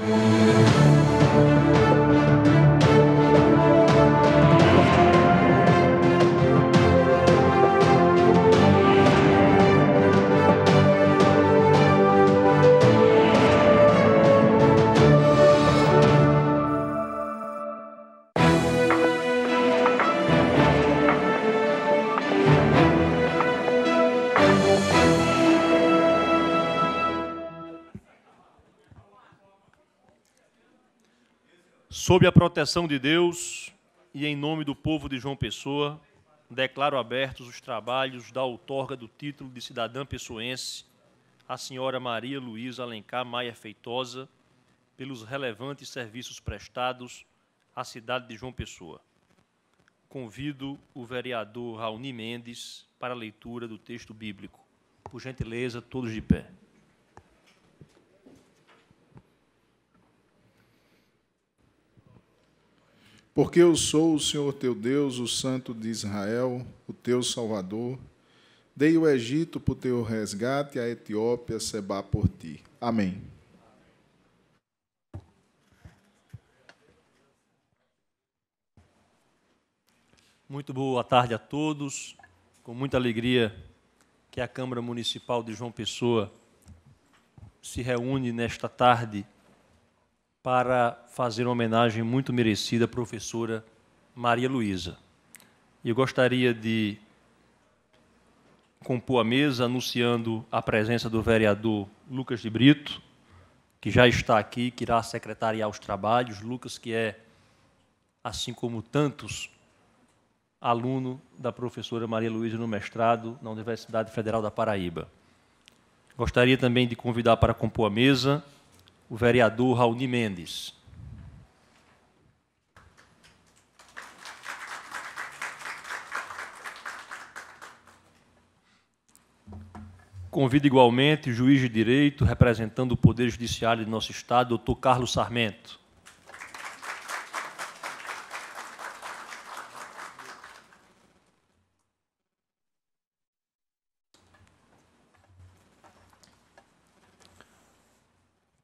Thank you. sob a proteção de Deus e em nome do povo de João Pessoa, declaro abertos os trabalhos da outorga do título de cidadã pessoense à senhora Maria Luísa Alencar Maia Feitosa, pelos relevantes serviços prestados à cidade de João Pessoa. Convido o vereador Raoni Mendes para a leitura do texto bíblico. Por gentileza, todos de pé. Porque eu sou o Senhor teu Deus, o Santo de Israel, o teu Salvador. Dei o Egito por teu resgate, a Etiópia sebá por ti. Amém. Muito boa tarde a todos. Com muita alegria que a Câmara Municipal de João Pessoa se reúne nesta tarde para fazer uma homenagem muito merecida à professora Maria Luísa. Eu gostaria de compor a mesa anunciando a presença do vereador Lucas de Brito, que já está aqui, que irá secretariar os trabalhos. Lucas, que é, assim como tantos, aluno da professora Maria Luísa no mestrado na Universidade Federal da Paraíba. Gostaria também de convidar para compor a mesa o vereador Raoni Mendes. Convido igualmente o juiz de direito, representando o Poder Judiciário de nosso Estado, doutor Carlos Sarmento.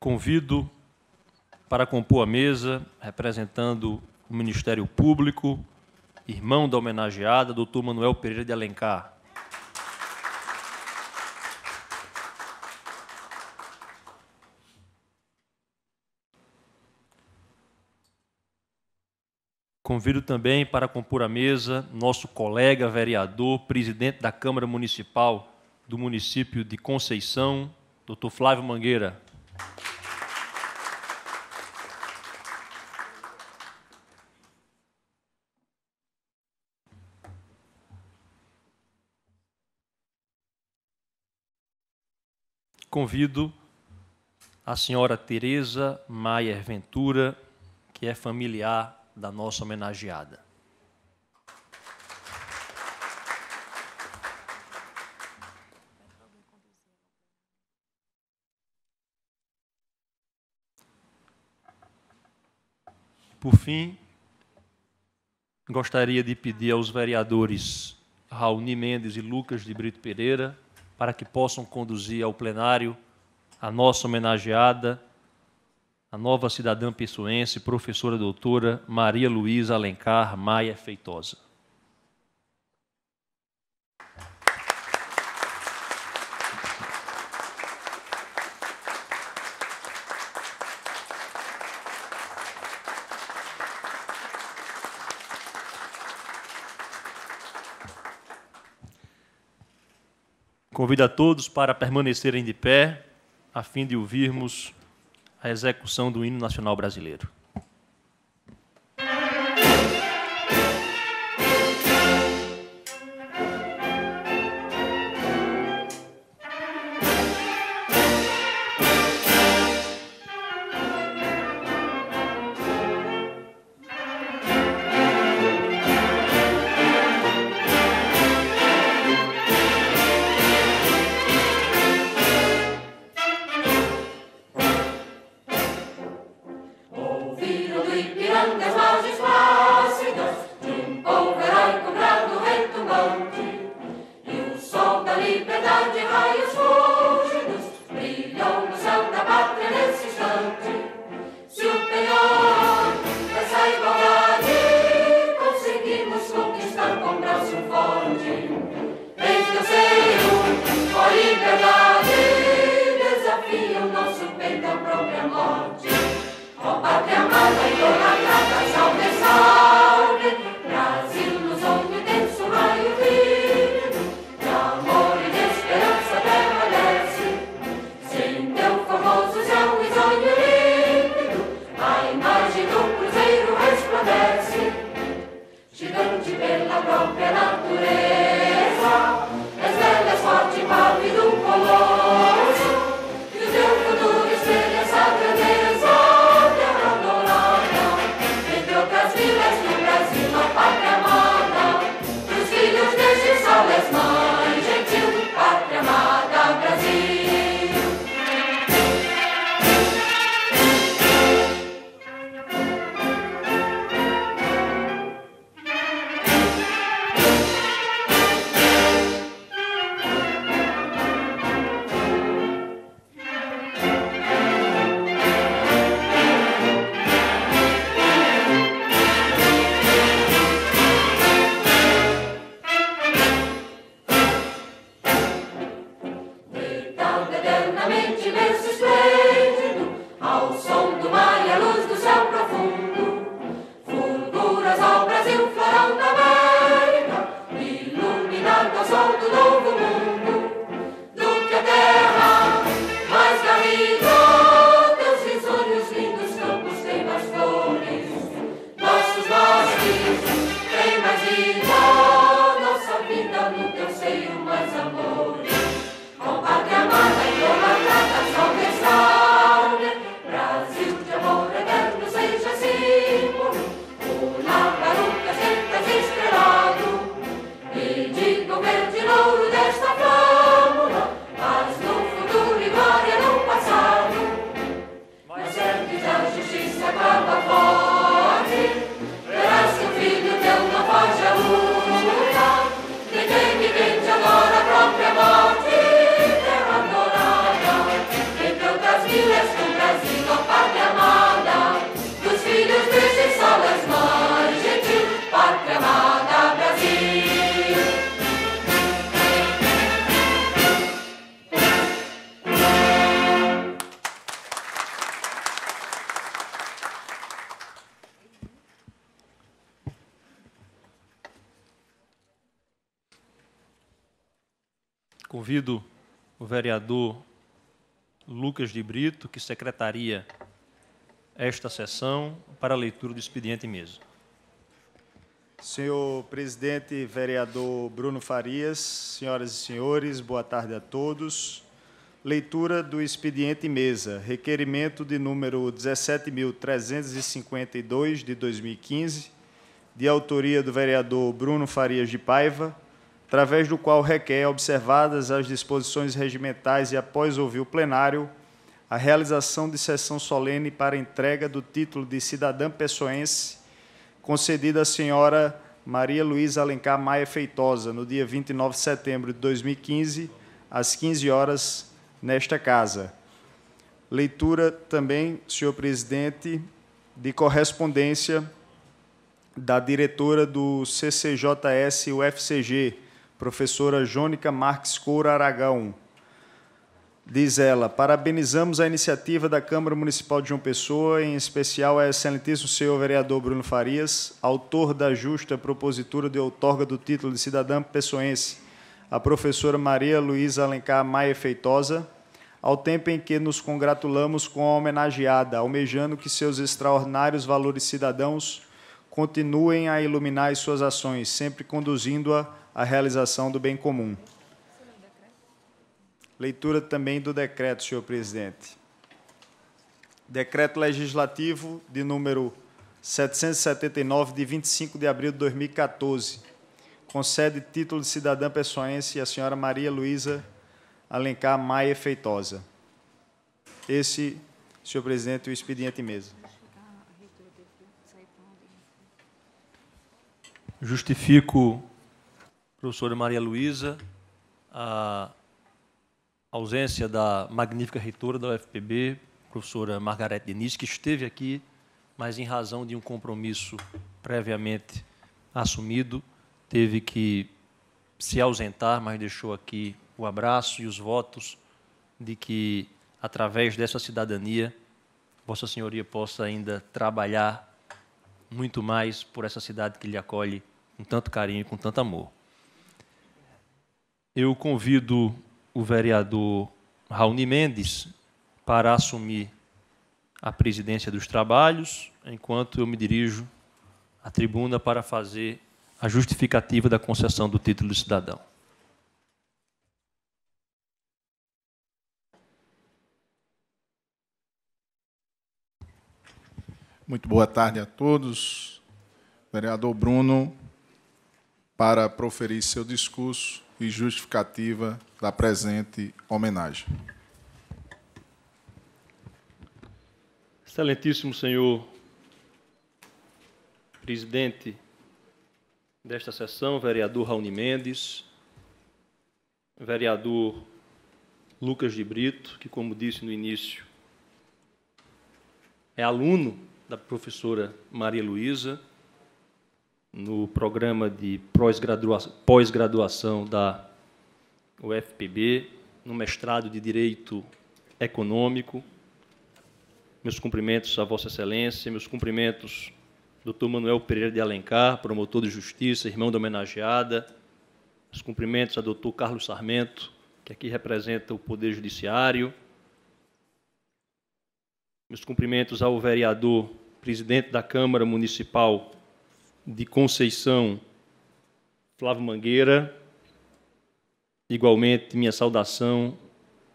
Convido para compor a mesa, representando o Ministério Público, irmão da homenageada, doutor Manuel Pereira de Alencar. Convido também para compor a mesa nosso colega vereador, presidente da Câmara Municipal do município de Conceição, doutor Flávio Mangueira. convido a senhora Tereza Maier Ventura, que é familiar da nossa homenageada. Por fim, gostaria de pedir aos vereadores Raoni Mendes e Lucas de Brito Pereira para que possam conduzir ao plenário a nossa homenageada, a nova cidadã pessoense, professora doutora Maria Luísa Alencar Maia Feitosa. Convido a todos para permanecerem de pé, a fim de ouvirmos a execução do hino nacional brasileiro. Lucas de Brito, que secretaria esta sessão para a leitura do expediente mesmo. Senhor presidente, vereador Bruno Farias, senhoras e senhores, boa tarde a todos. Leitura do expediente mesa. Requerimento de número 17.352 de 2015, de autoria do vereador Bruno Farias de Paiva, através do qual requer, observadas as disposições regimentais e após ouvir o plenário, a realização de sessão solene para entrega do título de cidadã pessoense concedida à senhora Maria Luísa Alencar Maia Feitosa, no dia 29 de setembro de 2015, às 15 horas, nesta casa. Leitura também, senhor presidente, de correspondência da diretora do CCJS UFCG, professora Jônica Marques Coura Aragão, Diz ela: parabenizamos a iniciativa da Câmara Municipal de João Pessoa, em especial a excelentíssimo senhor vereador Bruno Farias, autor da justa propositura de outorga do título de cidadã pessoense, a professora Maria Luísa Alencar Maia Feitosa, ao tempo em que nos congratulamos com a homenageada, almejando que seus extraordinários valores cidadãos continuem a iluminar as suas ações, sempre conduzindo-a à realização do bem comum. Leitura também do decreto, senhor presidente. Decreto legislativo de número 779, de 25 de abril de 2014. Concede título de cidadã pessoense à senhora Maria Luísa Alencar Maia Feitosa. Esse, senhor presidente, o expediente mesmo. Justifico, professora Maria Luísa, a a ausência da magnífica reitora da UFPB, professora Margarete Diniz, que esteve aqui, mas em razão de um compromisso previamente assumido, teve que se ausentar, mas deixou aqui o abraço e os votos de que, através dessa cidadania, Vossa Senhoria possa ainda trabalhar muito mais por essa cidade que lhe acolhe com tanto carinho e com tanto amor. Eu convido o vereador Raoni Mendes para assumir a presidência dos trabalhos, enquanto eu me dirijo à tribuna para fazer a justificativa da concessão do título de cidadão. Muito boa tarde a todos. Vereador Bruno, para proferir seu discurso, e justificativa da presente homenagem. Excelentíssimo senhor presidente desta sessão, vereador Raoni Mendes, vereador Lucas de Brito, que, como disse no início, é aluno da professora Maria Luísa, no programa de pós-graduação da UFPB, no mestrado de Direito Econômico. Meus cumprimentos a Vossa Excelência, meus cumprimentos Dr. Manuel Pereira de Alencar, promotor de justiça, irmão da homenageada. Os cumprimentos a Dr. Carlos Sarmento, que aqui representa o Poder Judiciário. Meus cumprimentos ao vereador presidente da Câmara Municipal de Conceição Flávio Mangueira, igualmente minha saudação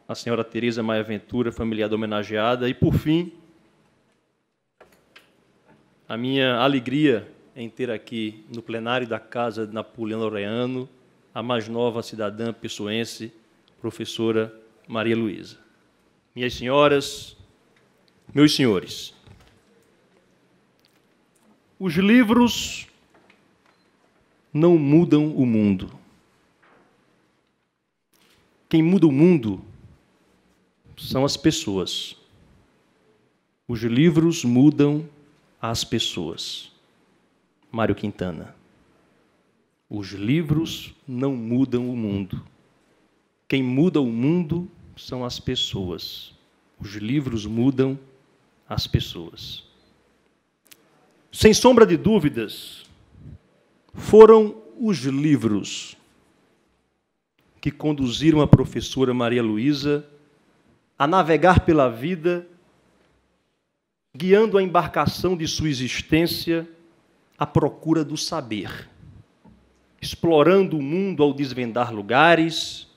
à senhora Tereza Maia Ventura, familiar homenageada, e por fim, a minha alegria em ter aqui no plenário da Casa de Napoleão Loreano a mais nova cidadã pessoense, professora Maria Luísa. Minhas senhoras, meus senhores, os livros não mudam o mundo. Quem muda o mundo são as pessoas. Os livros mudam as pessoas. Mário Quintana. Os livros não mudam o mundo. Quem muda o mundo são as pessoas. Os livros mudam as pessoas sem sombra de dúvidas, foram os livros que conduziram a professora Maria Luísa a navegar pela vida, guiando a embarcação de sua existência à procura do saber, explorando o mundo ao desvendar lugares,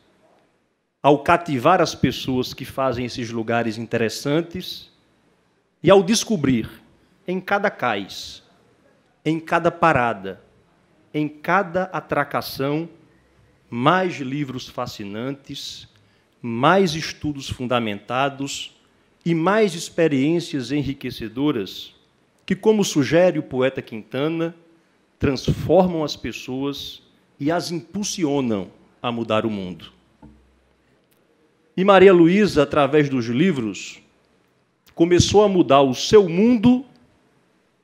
ao cativar as pessoas que fazem esses lugares interessantes e ao descobrir em cada cais, em cada parada, em cada atracação, mais livros fascinantes, mais estudos fundamentados e mais experiências enriquecedoras que, como sugere o poeta Quintana, transformam as pessoas e as impulsionam a mudar o mundo. E Maria Luísa, através dos livros, começou a mudar o seu mundo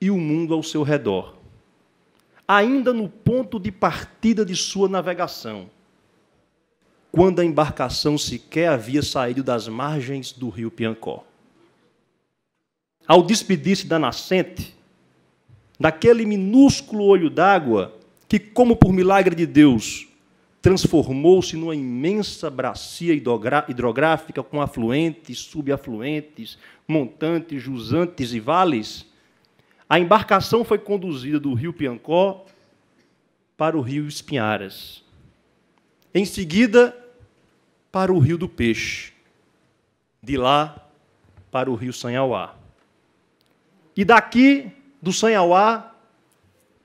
e o mundo ao seu redor. Ainda no ponto de partida de sua navegação, quando a embarcação sequer havia saído das margens do rio Piancó. Ao despedir-se da nascente, daquele minúsculo olho d'água que, como por milagre de Deus, transformou-se numa imensa bacia hidrográfica com afluentes, subafluentes, montantes, jusantes e vales, a embarcação foi conduzida do rio Piancó para o rio Espinharas. Em seguida, para o rio do Peixe. De lá, para o rio Sanhauá. E daqui, do Sanhauá,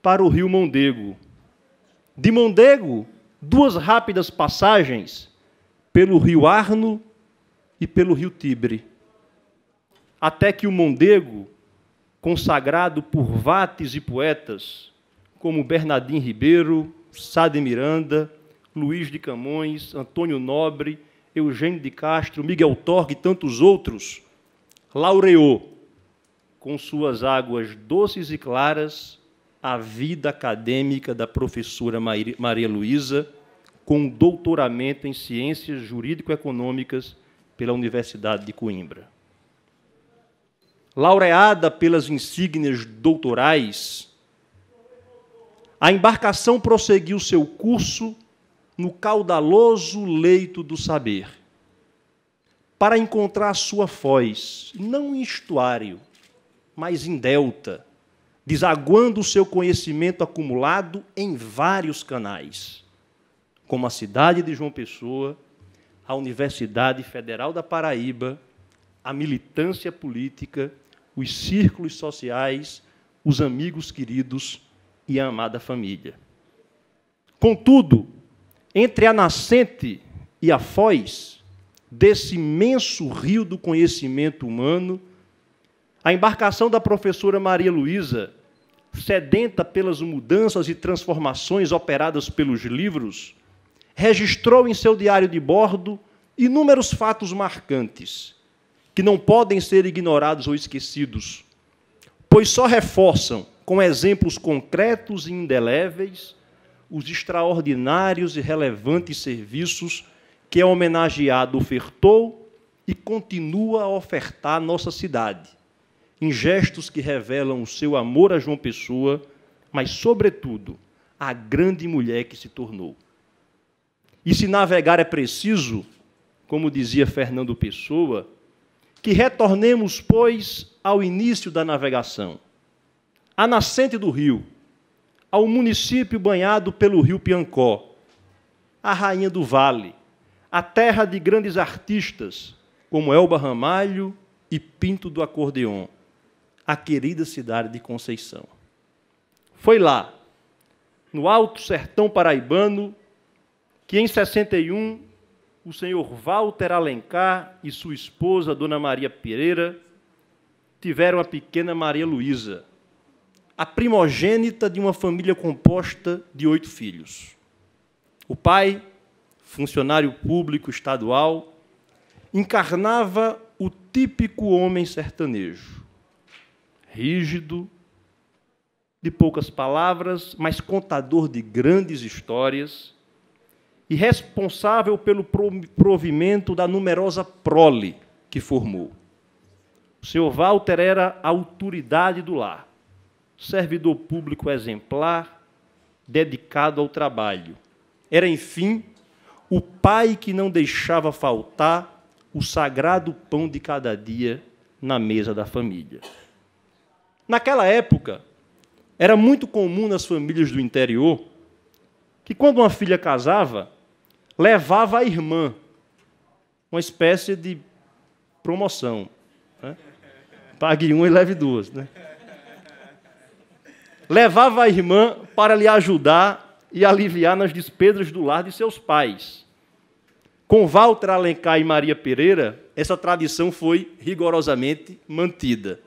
para o rio Mondego. De Mondego, duas rápidas passagens pelo rio Arno e pelo rio Tibre. Até que o Mondego consagrado por vates e poetas como Bernardim Ribeiro, Sade Miranda, Luiz de Camões, Antônio Nobre, Eugênio de Castro, Miguel Torg e tantos outros, laureou com suas águas doces e claras a vida acadêmica da professora Maria Luísa, com doutoramento em Ciências Jurídico-Econômicas pela Universidade de Coimbra laureada pelas insígnias doutorais, a embarcação prosseguiu seu curso no caudaloso leito do saber, para encontrar sua foz, não em estuário, mas em delta, desaguando seu conhecimento acumulado em vários canais, como a cidade de João Pessoa, a Universidade Federal da Paraíba, a militância política os círculos sociais, os amigos queridos e a amada família. Contudo, entre a nascente e a foz desse imenso rio do conhecimento humano, a embarcação da professora Maria Luísa, sedenta pelas mudanças e transformações operadas pelos livros, registrou em seu diário de bordo inúmeros fatos marcantes que não podem ser ignorados ou esquecidos, pois só reforçam, com exemplos concretos e indeléveis, os extraordinários e relevantes serviços que a homenageada ofertou e continua a ofertar à nossa cidade, em gestos que revelam o seu amor a João Pessoa, mas, sobretudo, a grande mulher que se tornou. E se navegar é preciso, como dizia Fernando Pessoa, que retornemos, pois, ao início da navegação, à nascente do rio, ao município banhado pelo rio Piancó, à rainha do vale, à terra de grandes artistas, como Elba Ramalho e Pinto do Acordeon, a querida cidade de Conceição. Foi lá, no alto sertão paraibano, que em 61 o senhor Walter Alencar e sua esposa, Dona Maria Pereira, tiveram a pequena Maria Luísa, a primogênita de uma família composta de oito filhos. O pai, funcionário público estadual, encarnava o típico homem sertanejo, rígido, de poucas palavras, mas contador de grandes histórias e responsável pelo provimento da numerosa prole que formou. O senhor Walter era a autoridade do lar, servidor público exemplar, dedicado ao trabalho. Era, enfim, o pai que não deixava faltar o sagrado pão de cada dia na mesa da família. Naquela época, era muito comum nas famílias do interior que, quando uma filha casava, levava a irmã, uma espécie de promoção. Né? Pague uma e leve duas. Né? Levava a irmã para lhe ajudar e aliviar nas despesas do lar de seus pais. Com Walter Alencar e Maria Pereira, essa tradição foi rigorosamente mantida.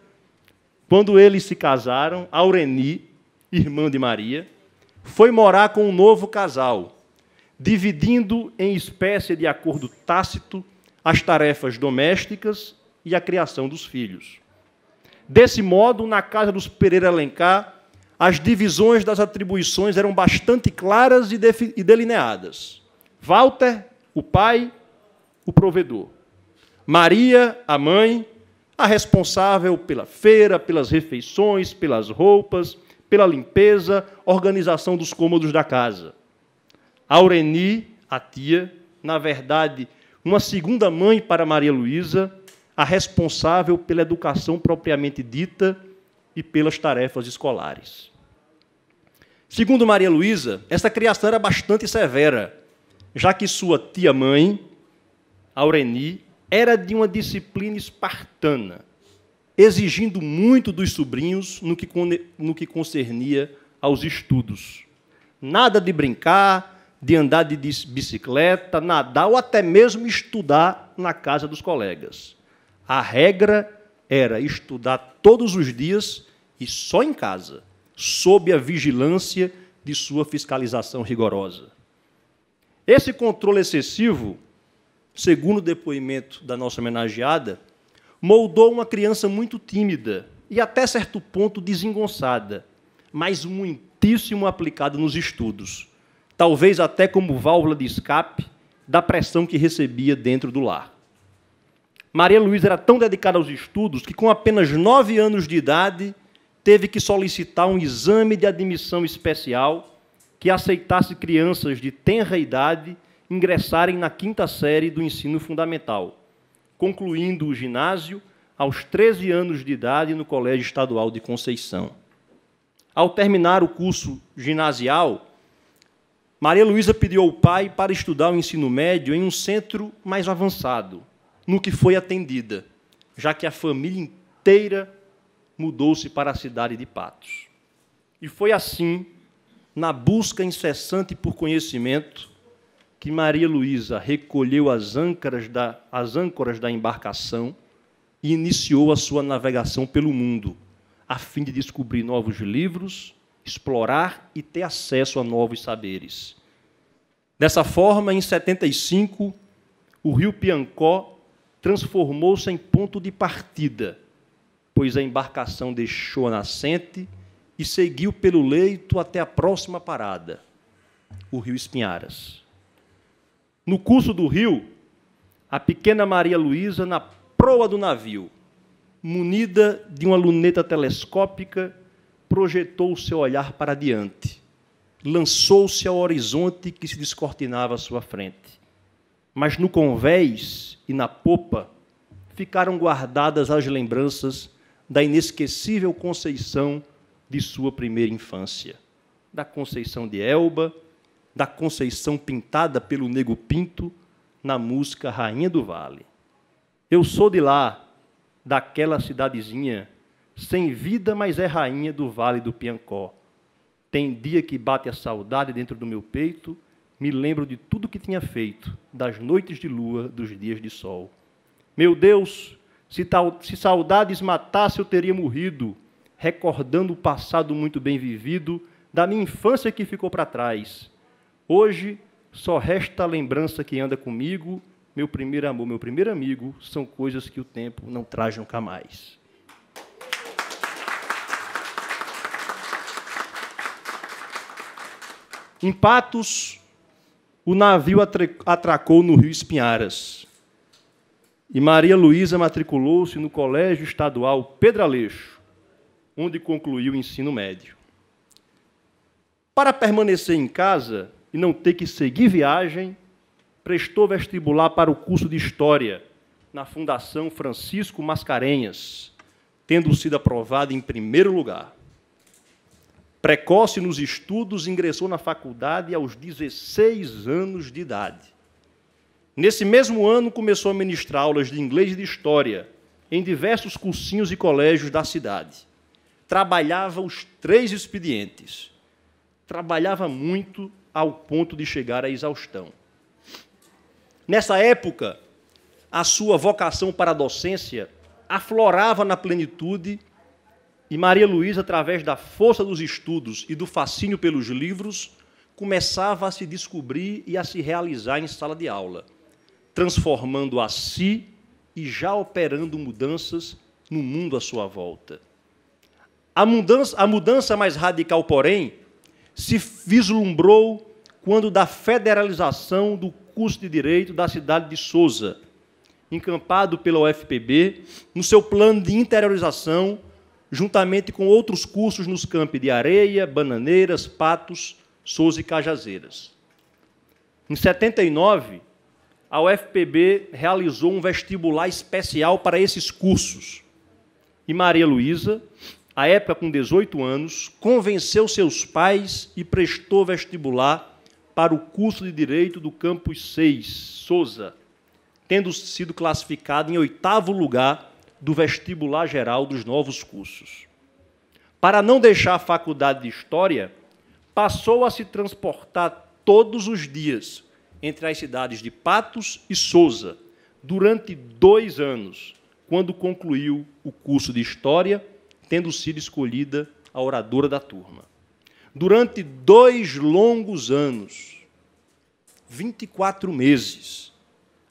Quando eles se casaram, Aureni, irmã de Maria, foi morar com um novo casal, dividindo em espécie de acordo tácito as tarefas domésticas e a criação dos filhos. Desse modo, na casa dos Pereira Alencar, as divisões das atribuições eram bastante claras e, e delineadas. Walter, o pai, o provedor. Maria, a mãe, a responsável pela feira, pelas refeições, pelas roupas, pela limpeza, organização dos cômodos da casa. Aureni, a tia, na verdade, uma segunda mãe para Maria Luísa, a responsável pela educação propriamente dita e pelas tarefas escolares. Segundo Maria Luísa, essa criação era bastante severa, já que sua tia-mãe, Aureni, era de uma disciplina espartana, exigindo muito dos sobrinhos no que, no que concernia aos estudos. Nada de brincar, de andar de bicicleta, nadar ou até mesmo estudar na casa dos colegas. A regra era estudar todos os dias e só em casa, sob a vigilância de sua fiscalização rigorosa. Esse controle excessivo, segundo o depoimento da nossa homenageada, moldou uma criança muito tímida e até certo ponto desengonçada, mas muitíssimo aplicada nos estudos talvez até como válvula de escape da pressão que recebia dentro do lar. Maria Luísa era tão dedicada aos estudos que, com apenas nove anos de idade, teve que solicitar um exame de admissão especial que aceitasse crianças de tenra idade ingressarem na quinta série do ensino fundamental, concluindo o ginásio aos 13 anos de idade no Colégio Estadual de Conceição. Ao terminar o curso ginasial, Maria Luísa pediu ao pai para estudar o ensino médio em um centro mais avançado, no que foi atendida, já que a família inteira mudou-se para a cidade de Patos. E foi assim, na busca incessante por conhecimento, que Maria Luísa recolheu as âncoras da, as âncoras da embarcação e iniciou a sua navegação pelo mundo, a fim de descobrir novos livros explorar e ter acesso a novos saberes. Dessa forma, em 75, o rio Piancó transformou-se em ponto de partida, pois a embarcação deixou a nascente e seguiu pelo leito até a próxima parada, o rio Espinharas. No curso do rio, a pequena Maria Luísa, na proa do navio, munida de uma luneta telescópica projetou o seu olhar para diante, lançou-se ao horizonte que se descortinava à sua frente. Mas no convés e na popa ficaram guardadas as lembranças da inesquecível Conceição de sua primeira infância, da Conceição de Elba, da Conceição pintada pelo Nego Pinto na música Rainha do Vale. Eu sou de lá, daquela cidadezinha sem vida, mas é rainha do vale do Piancó. Tem dia que bate a saudade dentro do meu peito, me lembro de tudo que tinha feito, das noites de lua, dos dias de sol. Meu Deus, se, tal, se saudades matasse, eu teria morrido, recordando o passado muito bem vivido, da minha infância que ficou para trás. Hoje só resta a lembrança que anda comigo, meu primeiro amor, meu primeiro amigo, são coisas que o tempo não traz nunca mais. Em Patos, o navio atracou no rio Espinharas. E Maria Luísa matriculou-se no Colégio Estadual Leixo, onde concluiu o ensino médio. Para permanecer em casa e não ter que seguir viagem, prestou vestibular para o curso de História na Fundação Francisco Mascarenhas, tendo sido aprovada em primeiro lugar. Precoce nos estudos, ingressou na faculdade aos 16 anos de idade. Nesse mesmo ano, começou a ministrar aulas de inglês e de história em diversos cursinhos e colégios da cidade. Trabalhava os três expedientes. Trabalhava muito ao ponto de chegar à exaustão. Nessa época, a sua vocação para a docência aflorava na plenitude e Maria Luísa, através da força dos estudos e do fascínio pelos livros, começava a se descobrir e a se realizar em sala de aula, transformando a si e já operando mudanças no mundo à sua volta. A mudança, a mudança mais radical, porém, se vislumbrou quando da federalização do curso de direito da cidade de Souza, encampado pela UFPB, no seu plano de interiorização juntamente com outros cursos nos campos de Areia, Bananeiras, Patos, Souza e Cajazeiras. Em 79, a UFPB realizou um vestibular especial para esses cursos. E Maria Luísa, à época com 18 anos, convenceu seus pais e prestou vestibular para o curso de Direito do Campus 6, Souza, tendo sido classificada em oitavo lugar do vestibular geral dos novos cursos. Para não deixar a faculdade de História, passou a se transportar todos os dias entre as cidades de Patos e Souza, durante dois anos, quando concluiu o curso de História, tendo sido escolhida a oradora da turma. Durante dois longos anos, 24 meses,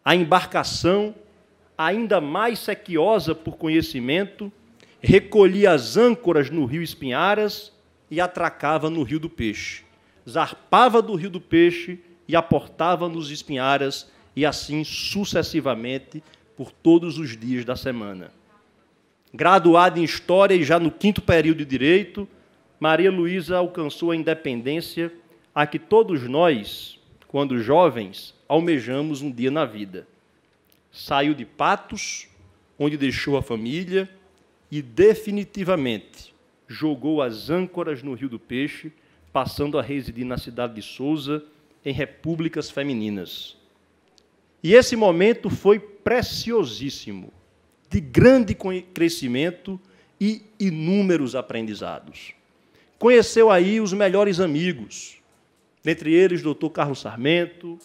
a embarcação ainda mais sequiosa por conhecimento, recolhia as âncoras no rio Espinharas e atracava no rio do Peixe. Zarpava do rio do Peixe e aportava nos Espinharas, e assim sucessivamente por todos os dias da semana. Graduada em História e já no quinto período de Direito, Maria Luísa alcançou a independência a que todos nós, quando jovens, almejamos um dia na vida saiu de Patos, onde deixou a família, e definitivamente jogou as âncoras no Rio do Peixe, passando a residir na cidade de Souza, em repúblicas femininas. E esse momento foi preciosíssimo, de grande crescimento e inúmeros aprendizados. Conheceu aí os melhores amigos, dentre eles Dr. Carlos Sarmento,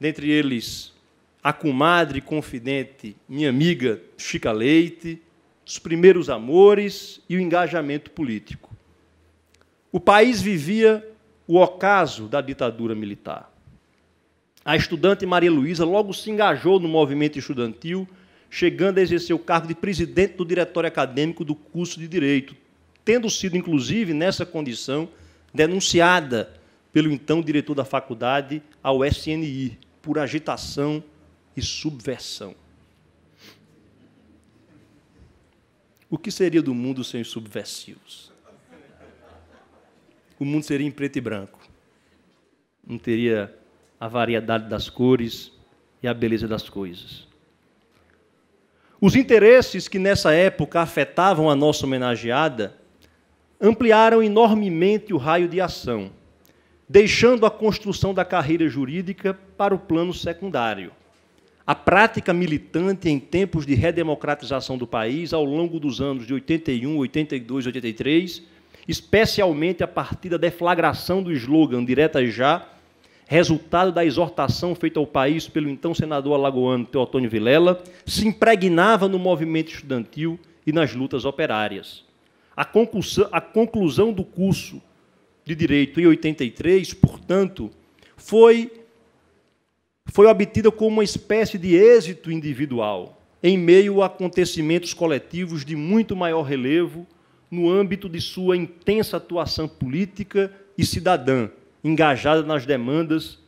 dentre eles a comadre confidente, minha amiga Chica Leite, os primeiros amores e o engajamento político. O país vivia o ocaso da ditadura militar. A estudante Maria Luísa logo se engajou no movimento estudantil, chegando a exercer o cargo de presidente do diretório acadêmico do curso de Direito, tendo sido, inclusive, nessa condição, denunciada pelo então diretor da faculdade ao SNI por agitação e subversão. O que seria do mundo sem os subversivos? O mundo seria em preto e branco. Não teria a variedade das cores e a beleza das coisas. Os interesses que nessa época afetavam a nossa homenageada ampliaram enormemente o raio de ação, deixando a construção da carreira jurídica para o plano secundário. A prática militante em tempos de redemocratização do país, ao longo dos anos de 81, 82, 83, especialmente a partir da deflagração do slogan Direta Já, resultado da exortação feita ao país pelo então senador alagoano Teotônio Vilela, se impregnava no movimento estudantil e nas lutas operárias. A conclusão, a conclusão do curso de Direito em 83, portanto, foi foi obtida como uma espécie de êxito individual, em meio a acontecimentos coletivos de muito maior relevo no âmbito de sua intensa atuação política e cidadã, engajada nas demandas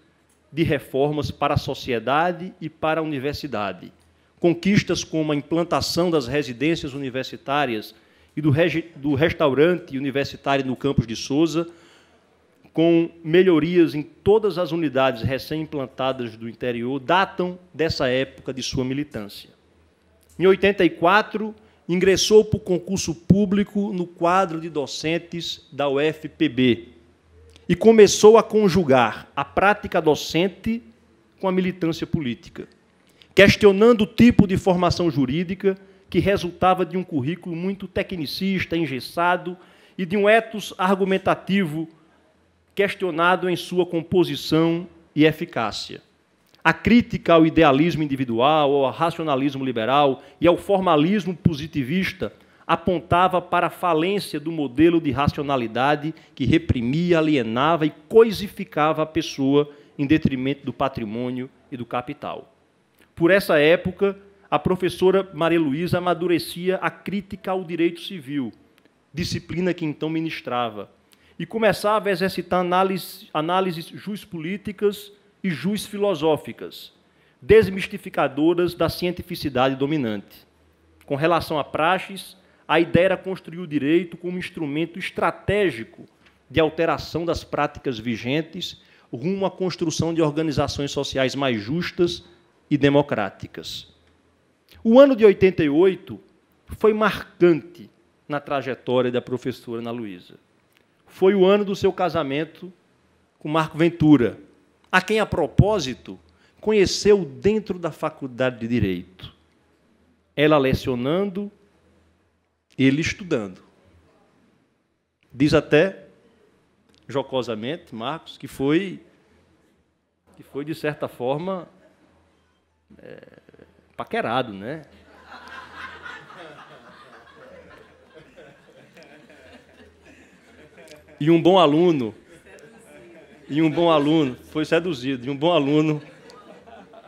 de reformas para a sociedade e para a universidade. Conquistas como a implantação das residências universitárias e do, do restaurante universitário no campus de Souza com melhorias em todas as unidades recém-implantadas do interior, datam dessa época de sua militância. Em 84, ingressou para o concurso público no quadro de docentes da UFPB e começou a conjugar a prática docente com a militância política, questionando o tipo de formação jurídica que resultava de um currículo muito tecnicista, engessado e de um etos argumentativo questionado em sua composição e eficácia. A crítica ao idealismo individual, ao racionalismo liberal e ao formalismo positivista apontava para a falência do modelo de racionalidade que reprimia, alienava e coisificava a pessoa em detrimento do patrimônio e do capital. Por essa época, a professora Maria Luísa amadurecia a crítica ao direito civil, disciplina que então ministrava, e começava a exercitar análises, análises políticas e filosóficas desmistificadoras da cientificidade dominante. Com relação a praxes, a ideia era construir o direito como instrumento estratégico de alteração das práticas vigentes rumo à construção de organizações sociais mais justas e democráticas. O ano de 88 foi marcante na trajetória da professora Ana Luísa foi o ano do seu casamento com Marco Ventura, a quem, a propósito, conheceu dentro da Faculdade de Direito. Ela lecionando, ele estudando. Diz até, jocosamente, Marcos, que foi, que foi de certa forma, é, paquerado, né? E um bom aluno. E um bom aluno foi seduzido. E um bom aluno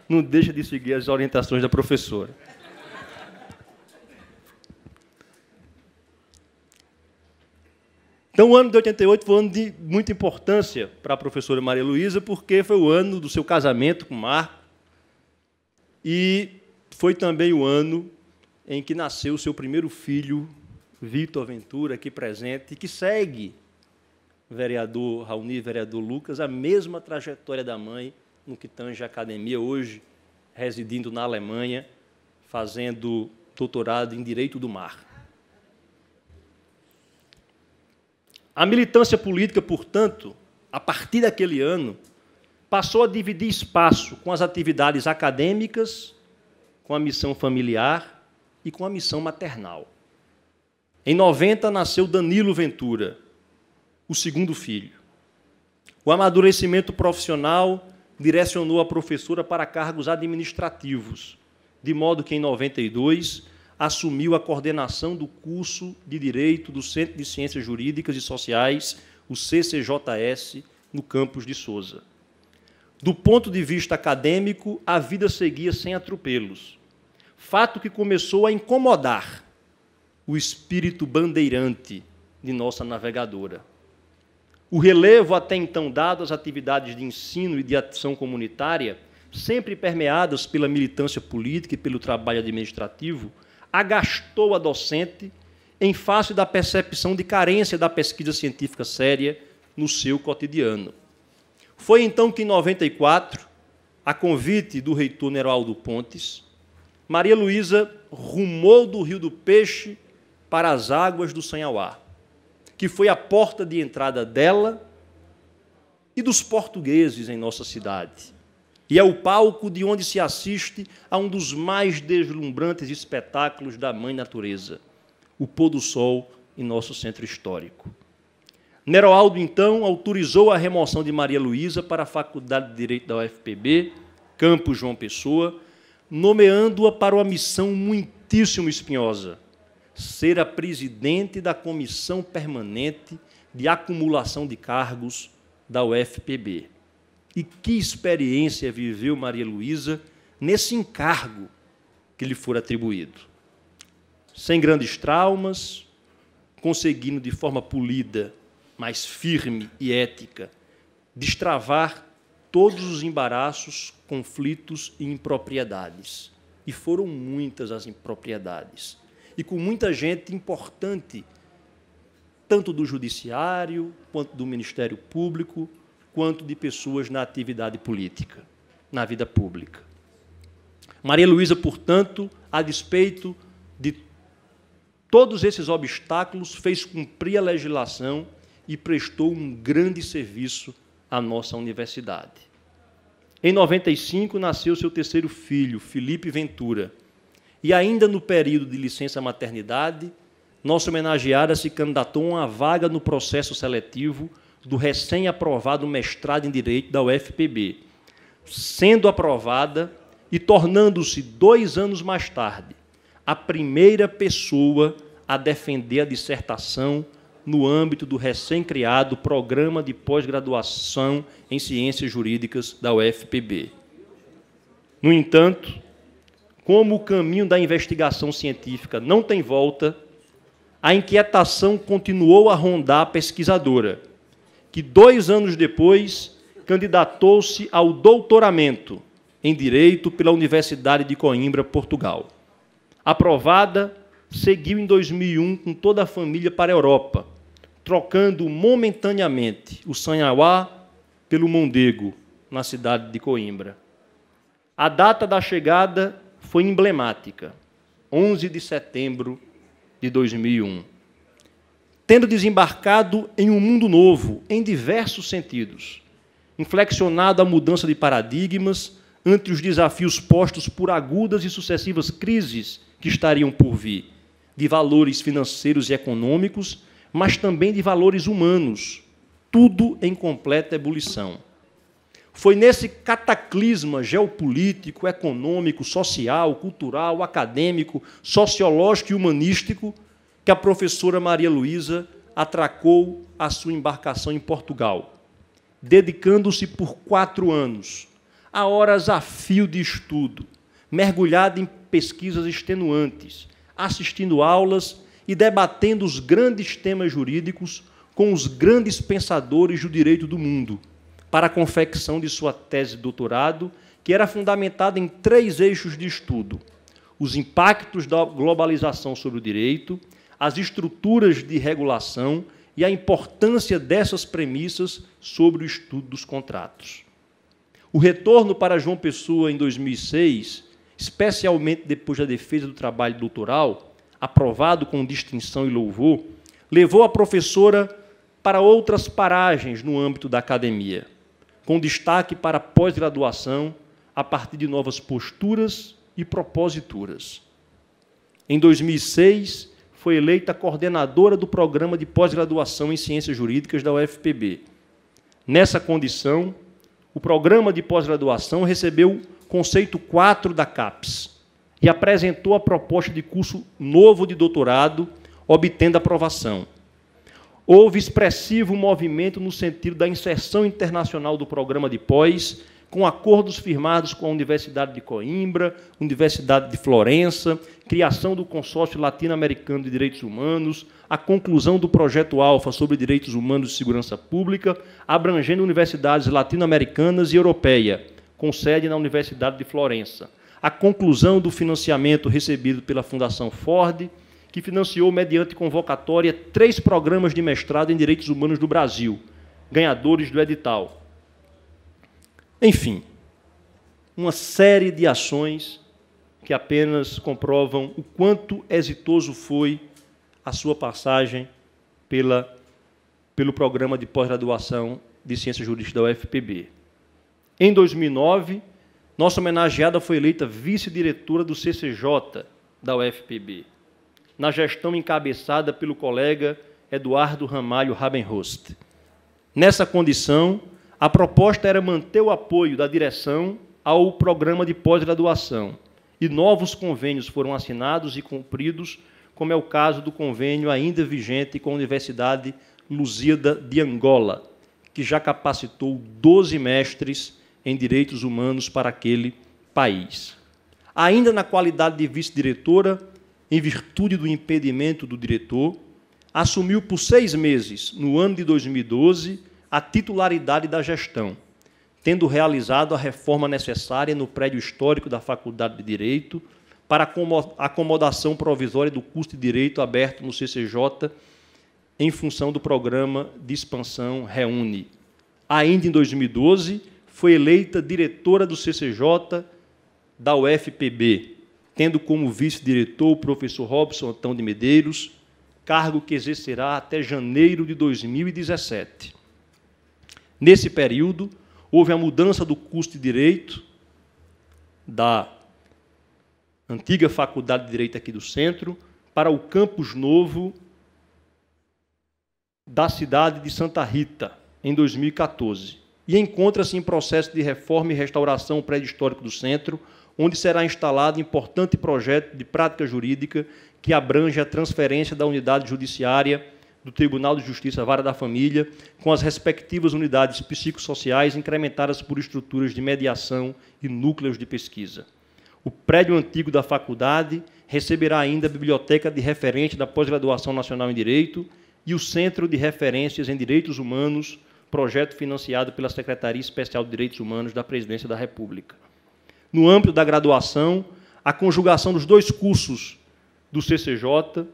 não deixa de seguir as orientações da professora. Então, o ano de 88 foi um ano de muita importância para a professora Maria Luísa, porque foi o ano do seu casamento com Marco e foi também o ano em que nasceu o seu primeiro filho, Vitor Ventura, aqui presente, que segue vereador Raoni, vereador Lucas, a mesma trajetória da mãe no que tange à academia, hoje residindo na Alemanha, fazendo doutorado em Direito do Mar. A militância política, portanto, a partir daquele ano, passou a dividir espaço com as atividades acadêmicas, com a missão familiar e com a missão maternal. Em 90 nasceu Danilo Ventura, o segundo filho. O amadurecimento profissional direcionou a professora para cargos administrativos, de modo que, em 92, assumiu a coordenação do curso de Direito do Centro de Ciências Jurídicas e Sociais, o CCJS, no campus de Souza. Do ponto de vista acadêmico, a vida seguia sem atropelos. Fato que começou a incomodar o espírito bandeirante de nossa navegadora. O relevo até então dado às atividades de ensino e de ação comunitária, sempre permeadas pela militância política e pelo trabalho administrativo, agastou a docente em face da percepção de carência da pesquisa científica séria no seu cotidiano. Foi então que, em 94, a convite do reitor Neraldo Pontes, Maria Luísa rumou do Rio do Peixe para as águas do Sanhauá que foi a porta de entrada dela e dos portugueses em nossa cidade. E é o palco de onde se assiste a um dos mais deslumbrantes espetáculos da mãe natureza, o pôr do sol em nosso centro histórico. Neroaldo, então, autorizou a remoção de Maria Luísa para a Faculdade de Direito da UFPB, campus João Pessoa, nomeando-a para uma missão muitíssimo espinhosa – ser a presidente da Comissão Permanente de Acumulação de Cargos da UFPB. E que experiência viveu Maria Luísa nesse encargo que lhe for atribuído. Sem grandes traumas, conseguindo de forma polida, mas firme e ética, destravar todos os embaraços, conflitos e impropriedades. E foram muitas as impropriedades e com muita gente importante, tanto do Judiciário, quanto do Ministério Público, quanto de pessoas na atividade política, na vida pública. Maria Luísa, portanto, a despeito de todos esses obstáculos, fez cumprir a legislação e prestou um grande serviço à nossa universidade. Em 95 nasceu seu terceiro filho, Felipe Ventura, e ainda no período de licença maternidade, nossa homenageada se candidatou a uma vaga no processo seletivo do recém-aprovado mestrado em Direito da UFPB, sendo aprovada e tornando-se, dois anos mais tarde, a primeira pessoa a defender a dissertação no âmbito do recém-criado Programa de Pós-Graduação em Ciências Jurídicas da UFPB. No entanto, como o caminho da investigação científica não tem volta, a inquietação continuou a rondar a pesquisadora, que dois anos depois candidatou-se ao doutoramento em Direito pela Universidade de Coimbra, Portugal. Aprovada, seguiu em 2001 com toda a família para a Europa, trocando momentaneamente o Sanhauá pelo Mondego, na cidade de Coimbra. A data da chegada foi emblemática. 11 de setembro de 2001. Tendo desembarcado em um mundo novo, em diversos sentidos, inflexionado à mudança de paradigmas ante os desafios postos por agudas e sucessivas crises que estariam por vir, de valores financeiros e econômicos, mas também de valores humanos, tudo em completa ebulição. Foi nesse cataclisma geopolítico, econômico, social, cultural, acadêmico, sociológico e humanístico que a professora Maria Luísa atracou a sua embarcação em Portugal, dedicando-se por quatro anos a horas a fio de estudo, mergulhada em pesquisas extenuantes, assistindo aulas e debatendo os grandes temas jurídicos com os grandes pensadores do direito do mundo para a confecção de sua tese de doutorado, que era fundamentada em três eixos de estudo: os impactos da globalização sobre o direito, as estruturas de regulação e a importância dessas premissas sobre o estudo dos contratos. O retorno para João Pessoa em 2006, especialmente depois da defesa do trabalho doutoral, aprovado com distinção e louvor, levou a professora para outras paragens no âmbito da academia com destaque para a pós-graduação a partir de novas posturas e proposituras. Em 2006, foi eleita coordenadora do Programa de Pós-Graduação em Ciências Jurídicas da UFPB. Nessa condição, o Programa de Pós-Graduação recebeu conceito 4 da CAPES e apresentou a proposta de curso novo de doutorado, obtendo aprovação. Houve expressivo movimento no sentido da inserção internacional do programa de pós, com acordos firmados com a Universidade de Coimbra, Universidade de Florença, criação do Consórcio Latino-Americano de Direitos Humanos, a conclusão do Projeto Alfa sobre Direitos Humanos e Segurança Pública, abrangendo universidades latino-americanas e europeia, com sede na Universidade de Florença, a conclusão do financiamento recebido pela Fundação Ford que financiou, mediante convocatória, três programas de mestrado em Direitos Humanos do Brasil, ganhadores do edital. Enfim, uma série de ações que apenas comprovam o quanto exitoso foi a sua passagem pela, pelo programa de pós-graduação de Ciências Jurídicas da UFPB. Em 2009, nossa homenageada foi eleita vice-diretora do CCJ da UFPB na gestão encabeçada pelo colega Eduardo Ramalho Rabenhost. Nessa condição, a proposta era manter o apoio da direção ao programa de pós-graduação, e novos convênios foram assinados e cumpridos, como é o caso do convênio ainda vigente com a Universidade Lusíada de Angola, que já capacitou 12 mestres em direitos humanos para aquele país. Ainda na qualidade de vice-diretora, em virtude do impedimento do diretor, assumiu por seis meses, no ano de 2012, a titularidade da gestão, tendo realizado a reforma necessária no prédio histórico da Faculdade de Direito para acomodação provisória do curso de Direito aberto no CCJ em função do programa de expansão Reúne. Ainda em 2012, foi eleita diretora do CCJ da UFPB, tendo como vice-diretor o professor Robson Antão de Medeiros, cargo que exercerá até janeiro de 2017. Nesse período, houve a mudança do curso de Direito da antiga Faculdade de Direito aqui do centro para o campus novo da cidade de Santa Rita, em 2014, e encontra-se em processo de reforma e restauração prédio histórico do centro, onde será instalado importante projeto de prática jurídica que abrange a transferência da unidade judiciária do Tribunal de Justiça Vara da Família, com as respectivas unidades psicossociais incrementadas por estruturas de mediação e núcleos de pesquisa. O prédio antigo da faculdade receberá ainda a Biblioteca de Referente da Pós-Graduação Nacional em Direito e o Centro de Referências em Direitos Humanos, projeto financiado pela Secretaria Especial de Direitos Humanos da Presidência da República no âmbito da graduação, a conjugação dos dois cursos do CCJ,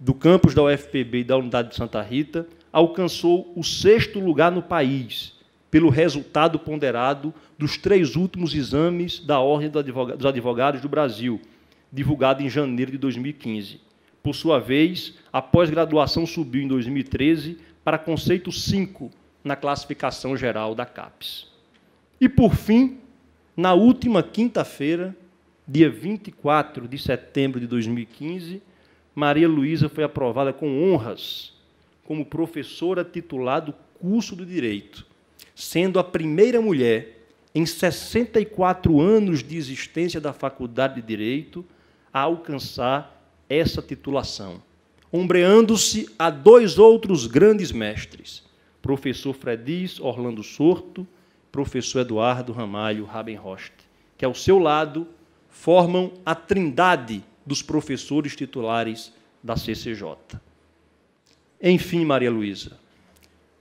do campus da UFPB e da Unidade de Santa Rita, alcançou o sexto lugar no país, pelo resultado ponderado dos três últimos exames da Ordem dos Advogados do Brasil, divulgado em janeiro de 2015. Por sua vez, a pós-graduação subiu em 2013 para conceito 5 na classificação geral da CAPES. E, por fim, na última quinta-feira, dia 24 de setembro de 2015, Maria Luísa foi aprovada com honras como professora titular do curso do Direito, sendo a primeira mulher em 64 anos de existência da Faculdade de Direito a alcançar essa titulação, ombreando-se a dois outros grandes mestres, professor Fredis Orlando Sorto professor Eduardo Ramalho Rabenhorst, que ao seu lado formam a trindade dos professores titulares da CCJ. Enfim, Maria Luísa,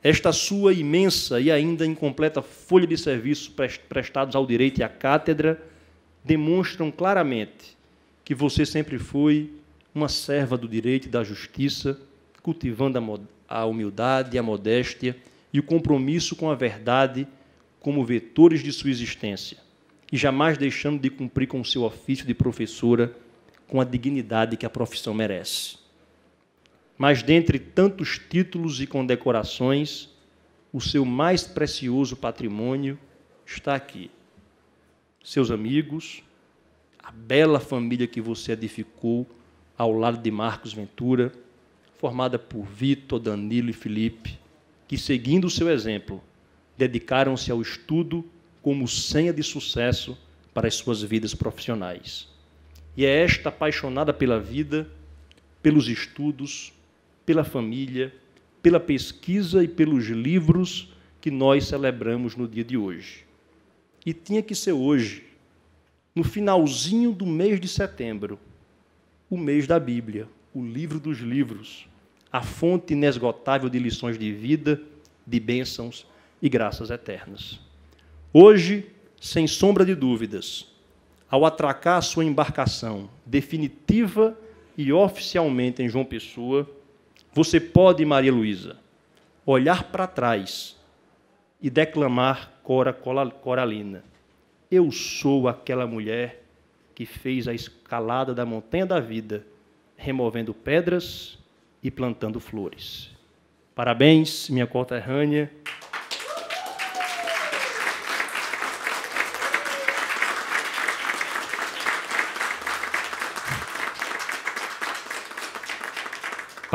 esta sua imensa e ainda incompleta folha de serviços prestados ao direito e à cátedra demonstram claramente que você sempre foi uma serva do direito e da justiça, cultivando a, humildade, a modéstia e o compromisso com a verdade como vetores de sua existência e jamais deixando de cumprir com seu ofício de professora com a dignidade que a profissão merece. Mas dentre tantos títulos e condecorações, o seu mais precioso patrimônio está aqui. Seus amigos, a bela família que você edificou ao lado de Marcos Ventura, formada por Vitor, Danilo e Felipe, que seguindo o seu exemplo, dedicaram-se ao estudo como senha de sucesso para as suas vidas profissionais. E é esta apaixonada pela vida, pelos estudos, pela família, pela pesquisa e pelos livros que nós celebramos no dia de hoje. E tinha que ser hoje, no finalzinho do mês de setembro, o mês da Bíblia, o livro dos livros, a fonte inesgotável de lições de vida, de bênçãos e graças eternas. Hoje, sem sombra de dúvidas, ao atracar sua embarcação definitiva e oficialmente em João Pessoa, você pode, Maria Luísa, olhar para trás e declamar Cora Coralina: Eu sou aquela mulher que fez a escalada da montanha da vida, removendo pedras e plantando flores. Parabéns, minha conterrânea.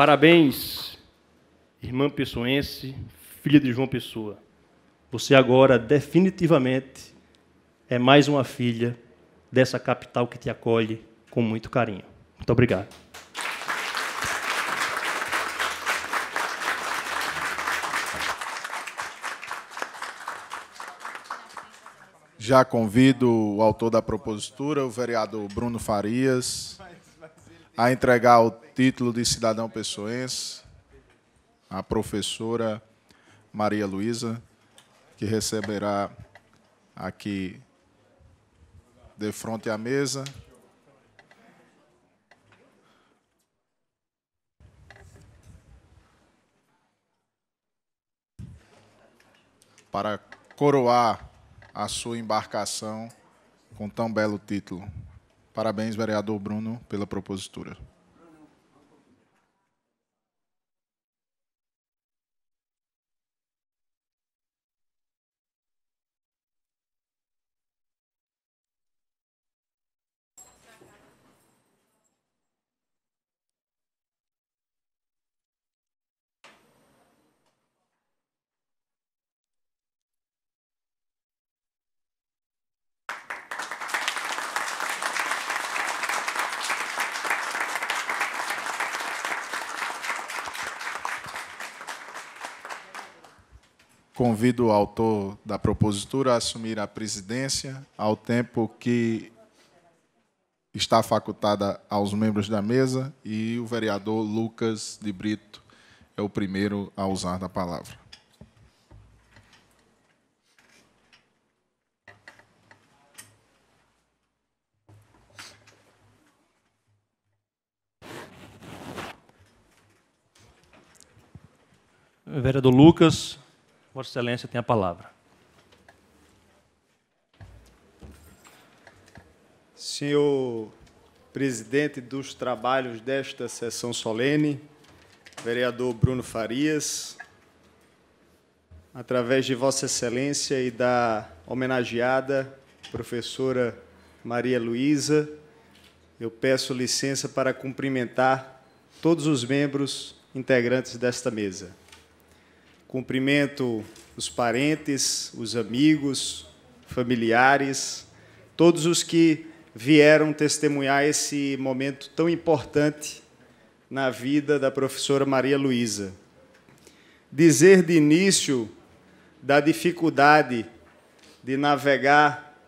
Parabéns, irmã pessoense, filha de João Pessoa. Você agora definitivamente é mais uma filha dessa capital que te acolhe com muito carinho. Muito obrigado. Já convido o autor da propositura, o vereador Bruno Farias a entregar o título de cidadão pessoense à professora Maria Luísa, que receberá aqui de frente à mesa para coroar a sua embarcação com tão belo título. Parabéns, vereador Bruno, pela propositura. Convido o autor da propositura a assumir a presidência, ao tempo que está facultada aos membros da mesa, e o vereador Lucas de Brito é o primeiro a usar da palavra. Vereador Lucas, Vossa Excelência tem a palavra. Senhor presidente dos trabalhos desta sessão solene, vereador Bruno Farias, através de Vossa Excelência e da homenageada professora Maria Luísa, eu peço licença para cumprimentar todos os membros integrantes desta mesa. Cumprimento os parentes, os amigos, familiares, todos os que vieram testemunhar esse momento tão importante na vida da professora Maria Luísa. Dizer de início da dificuldade de navegar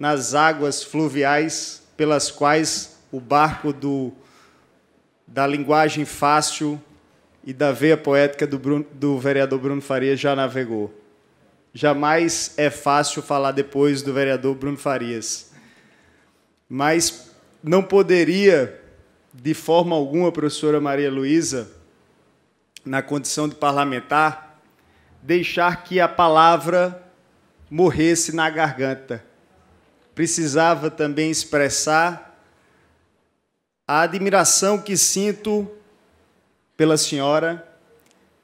nas águas fluviais pelas quais o barco do, da linguagem fácil e da veia poética do, Bruno, do vereador Bruno Faria já navegou. Jamais é fácil falar depois do vereador Bruno Farias. Mas não poderia, de forma alguma, professora Maria Luísa, na condição de parlamentar, deixar que a palavra morresse na garganta. Precisava também expressar a admiração que sinto pela senhora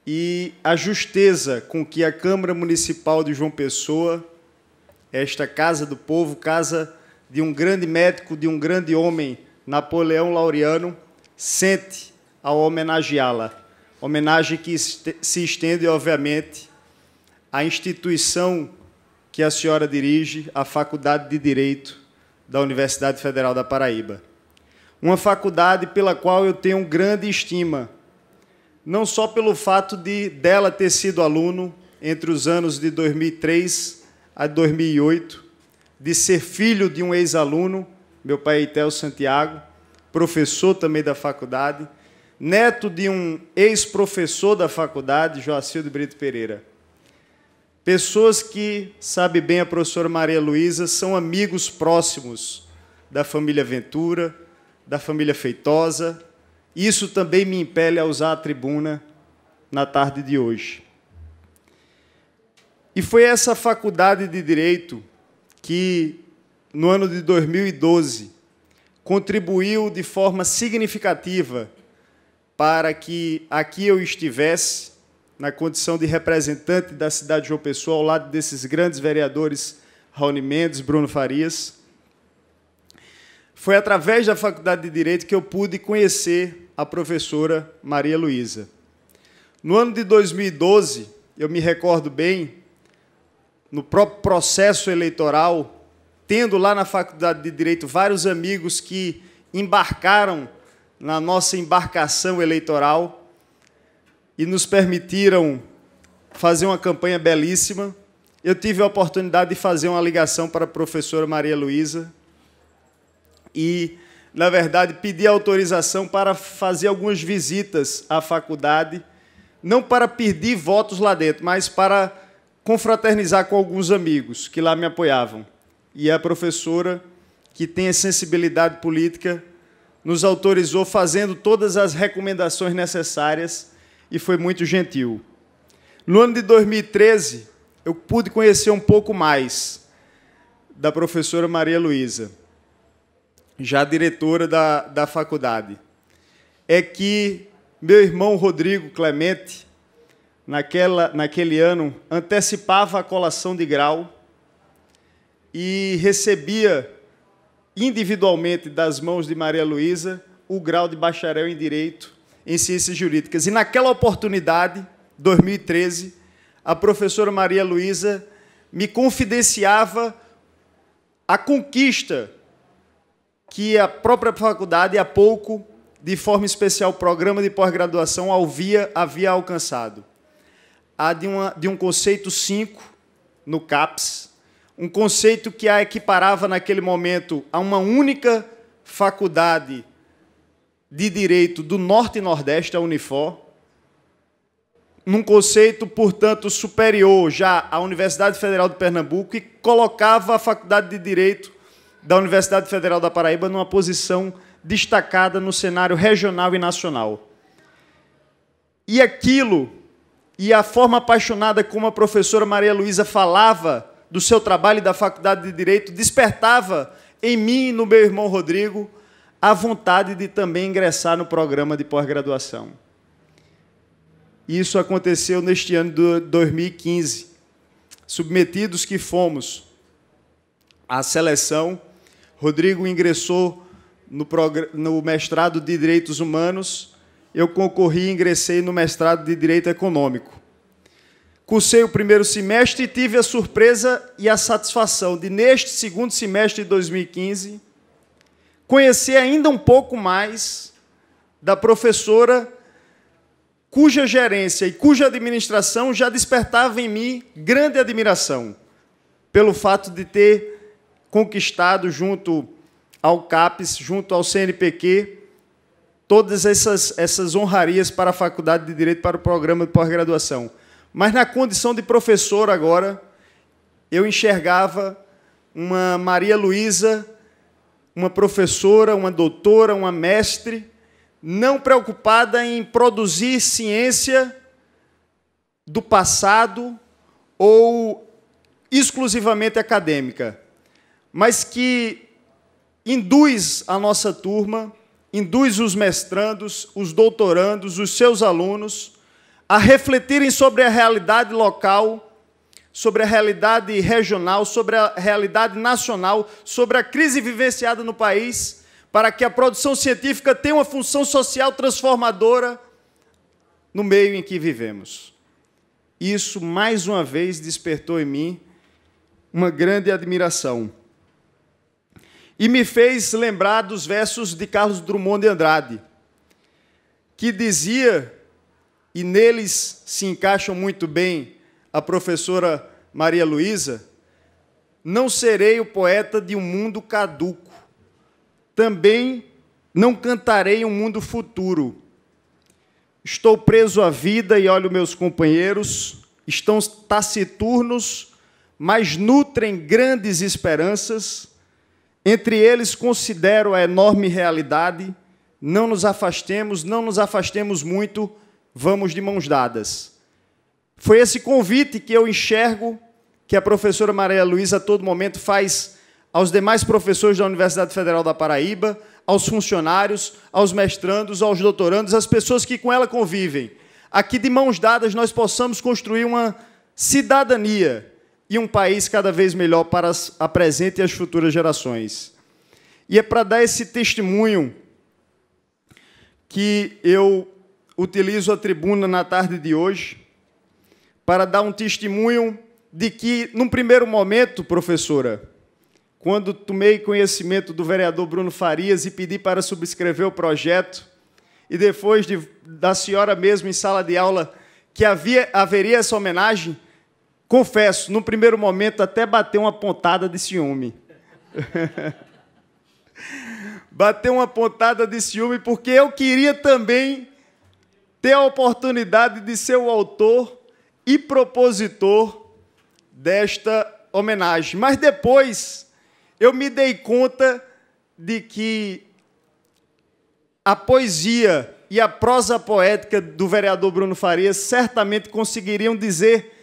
e a justeza com que a Câmara Municipal de João Pessoa, esta casa do povo, casa de um grande médico, de um grande homem, Napoleão Laureano, sente ao homenageá-la. Homenagem que se estende, obviamente, à instituição que a senhora dirige, a Faculdade de Direito da Universidade Federal da Paraíba. Uma faculdade pela qual eu tenho grande estima, não só pelo fato de dela ter sido aluno entre os anos de 2003 a 2008, de ser filho de um ex-aluno, meu pai Itel Santiago, professor também da faculdade, neto de um ex-professor da faculdade, Joacildo Brito Pereira. Pessoas que, sabe bem a professora Maria Luísa, são amigos próximos da família Ventura, da família Feitosa, isso também me impele a usar a tribuna na tarde de hoje. E foi essa faculdade de direito que, no ano de 2012, contribuiu de forma significativa para que aqui eu estivesse, na condição de representante da cidade de João Pessoa, ao lado desses grandes vereadores Raoni Mendes, Bruno Farias. Foi através da Faculdade de Direito que eu pude conhecer a professora Maria Luísa. No ano de 2012, eu me recordo bem, no próprio processo eleitoral, tendo lá na Faculdade de Direito vários amigos que embarcaram na nossa embarcação eleitoral e nos permitiram fazer uma campanha belíssima. Eu tive a oportunidade de fazer uma ligação para a professora Maria Luísa e na verdade, pedi autorização para fazer algumas visitas à faculdade, não para pedir votos lá dentro, mas para confraternizar com alguns amigos que lá me apoiavam. E a professora, que tem a sensibilidade política, nos autorizou fazendo todas as recomendações necessárias e foi muito gentil. No ano de 2013, eu pude conhecer um pouco mais da professora Maria Luísa já diretora da, da faculdade, é que meu irmão Rodrigo Clemente, naquela, naquele ano, antecipava a colação de grau e recebia individualmente das mãos de Maria Luísa o grau de bacharel em Direito em Ciências Jurídicas. E naquela oportunidade, 2013, a professora Maria Luísa me confidenciava a conquista que a própria faculdade há pouco, de forma especial, o programa de pós-graduação havia, havia alcançado. Há de, uma, de um conceito 5 no CAPES, um conceito que a equiparava naquele momento a uma única faculdade de direito do Norte e Nordeste, a Unifor, num conceito, portanto, superior já à Universidade Federal de Pernambuco e colocava a Faculdade de Direito da Universidade Federal da Paraíba numa posição destacada no cenário regional e nacional. E aquilo, e a forma apaixonada como a professora Maria Luísa falava do seu trabalho e da Faculdade de Direito, despertava em mim e no meu irmão Rodrigo a vontade de também ingressar no programa de pós-graduação. Isso aconteceu neste ano de 2015. Submetidos que fomos à seleção Rodrigo ingressou no, no mestrado de Direitos Humanos, eu concorri e ingressei no mestrado de Direito Econômico. Cursei o primeiro semestre e tive a surpresa e a satisfação de, neste segundo semestre de 2015, conhecer ainda um pouco mais da professora cuja gerência e cuja administração já despertava em mim grande admiração pelo fato de ter conquistado junto ao CAPES, junto ao CNPq, todas essas, essas honrarias para a Faculdade de Direito, para o programa de pós-graduação. Mas, na condição de professor agora, eu enxergava uma Maria Luísa, uma professora, uma doutora, uma mestre, não preocupada em produzir ciência do passado ou exclusivamente acadêmica, mas que induz a nossa turma, induz os mestrandos, os doutorandos, os seus alunos, a refletirem sobre a realidade local, sobre a realidade regional, sobre a realidade nacional, sobre a crise vivenciada no país, para que a produção científica tenha uma função social transformadora no meio em que vivemos. Isso, mais uma vez, despertou em mim uma grande admiração e me fez lembrar dos versos de Carlos Drummond de Andrade, que dizia, e neles se encaixam muito bem a professora Maria Luísa, não serei o poeta de um mundo caduco, também não cantarei um mundo futuro. Estou preso à vida e olho meus companheiros, estão taciturnos, mas nutrem grandes esperanças entre eles considero a enorme realidade: não nos afastemos, não nos afastemos muito, vamos de mãos dadas. Foi esse convite que eu enxergo que a professora Maria Luísa a todo momento faz aos demais professores da Universidade Federal da Paraíba, aos funcionários, aos mestrandos, aos doutorandos, às pessoas que com ela convivem. Aqui de mãos dadas nós possamos construir uma cidadania e um país cada vez melhor para a presente e as futuras gerações. E é para dar esse testemunho que eu utilizo a tribuna na tarde de hoje para dar um testemunho de que, num primeiro momento, professora, quando tomei conhecimento do vereador Bruno Farias e pedi para subscrever o projeto, e depois de, da senhora mesmo em sala de aula que havia, haveria essa homenagem, Confesso, no primeiro momento até bateu uma pontada de ciúme. bateu uma pontada de ciúme porque eu queria também ter a oportunidade de ser o autor e propositor desta homenagem. Mas depois eu me dei conta de que a poesia e a prosa poética do vereador Bruno Farias certamente conseguiriam dizer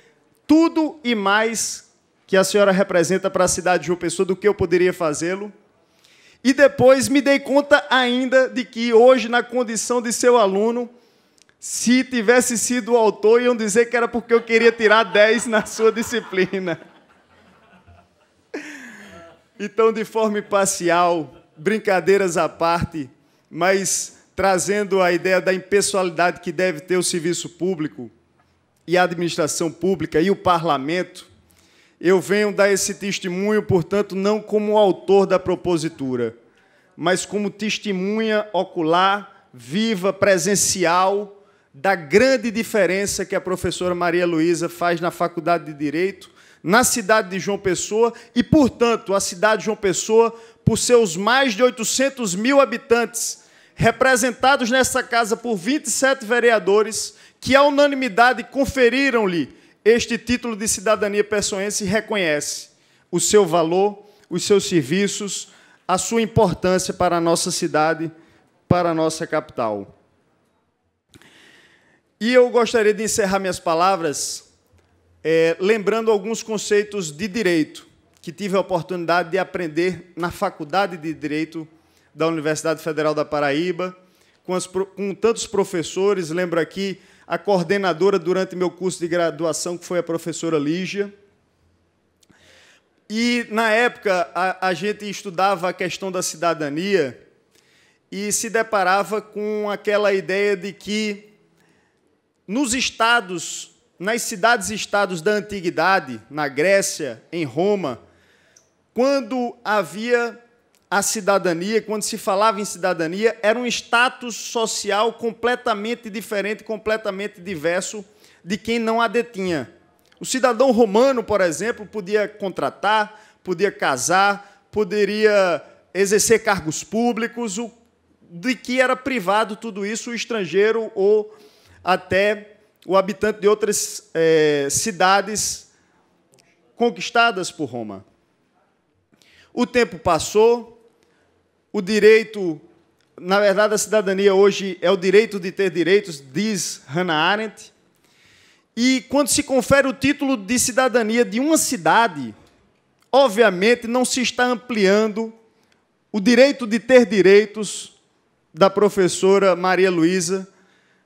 tudo e mais que a senhora representa para a cidade de João Pessoa, do que eu poderia fazê-lo. E depois me dei conta ainda de que hoje, na condição de seu aluno, se tivesse sido o autor, iam dizer que era porque eu queria tirar 10 na sua disciplina. Então, de forma imparcial, brincadeiras à parte, mas trazendo a ideia da impessoalidade que deve ter o serviço público, e a administração pública e o parlamento, eu venho dar esse testemunho, portanto, não como autor da propositura, mas como testemunha ocular, viva, presencial da grande diferença que a professora Maria Luísa faz na Faculdade de Direito, na cidade de João Pessoa e, portanto, a cidade de João Pessoa, por seus mais de 800 mil habitantes, representados nessa casa por 27 vereadores que a unanimidade conferiram-lhe este título de cidadania e reconhece o seu valor, os seus serviços, a sua importância para a nossa cidade, para a nossa capital. E eu gostaria de encerrar minhas palavras é, lembrando alguns conceitos de direito que tive a oportunidade de aprender na Faculdade de Direito da Universidade Federal da Paraíba, com, as, com tantos professores. Lembro aqui a coordenadora durante meu curso de graduação, que foi a professora Lígia. E, na época, a, a gente estudava a questão da cidadania e se deparava com aquela ideia de que, nos estados, nas cidades-estados da antiguidade, na Grécia, em Roma, quando havia a cidadania, quando se falava em cidadania, era um status social completamente diferente, completamente diverso de quem não a detinha. O cidadão romano, por exemplo, podia contratar, podia casar, poderia exercer cargos públicos, de que era privado tudo isso o estrangeiro ou até o habitante de outras é, cidades conquistadas por Roma. O tempo passou, o direito, na verdade, a cidadania hoje é o direito de ter direitos, diz Hannah Arendt. E quando se confere o título de cidadania de uma cidade, obviamente não se está ampliando o direito de ter direitos da professora Maria Luísa,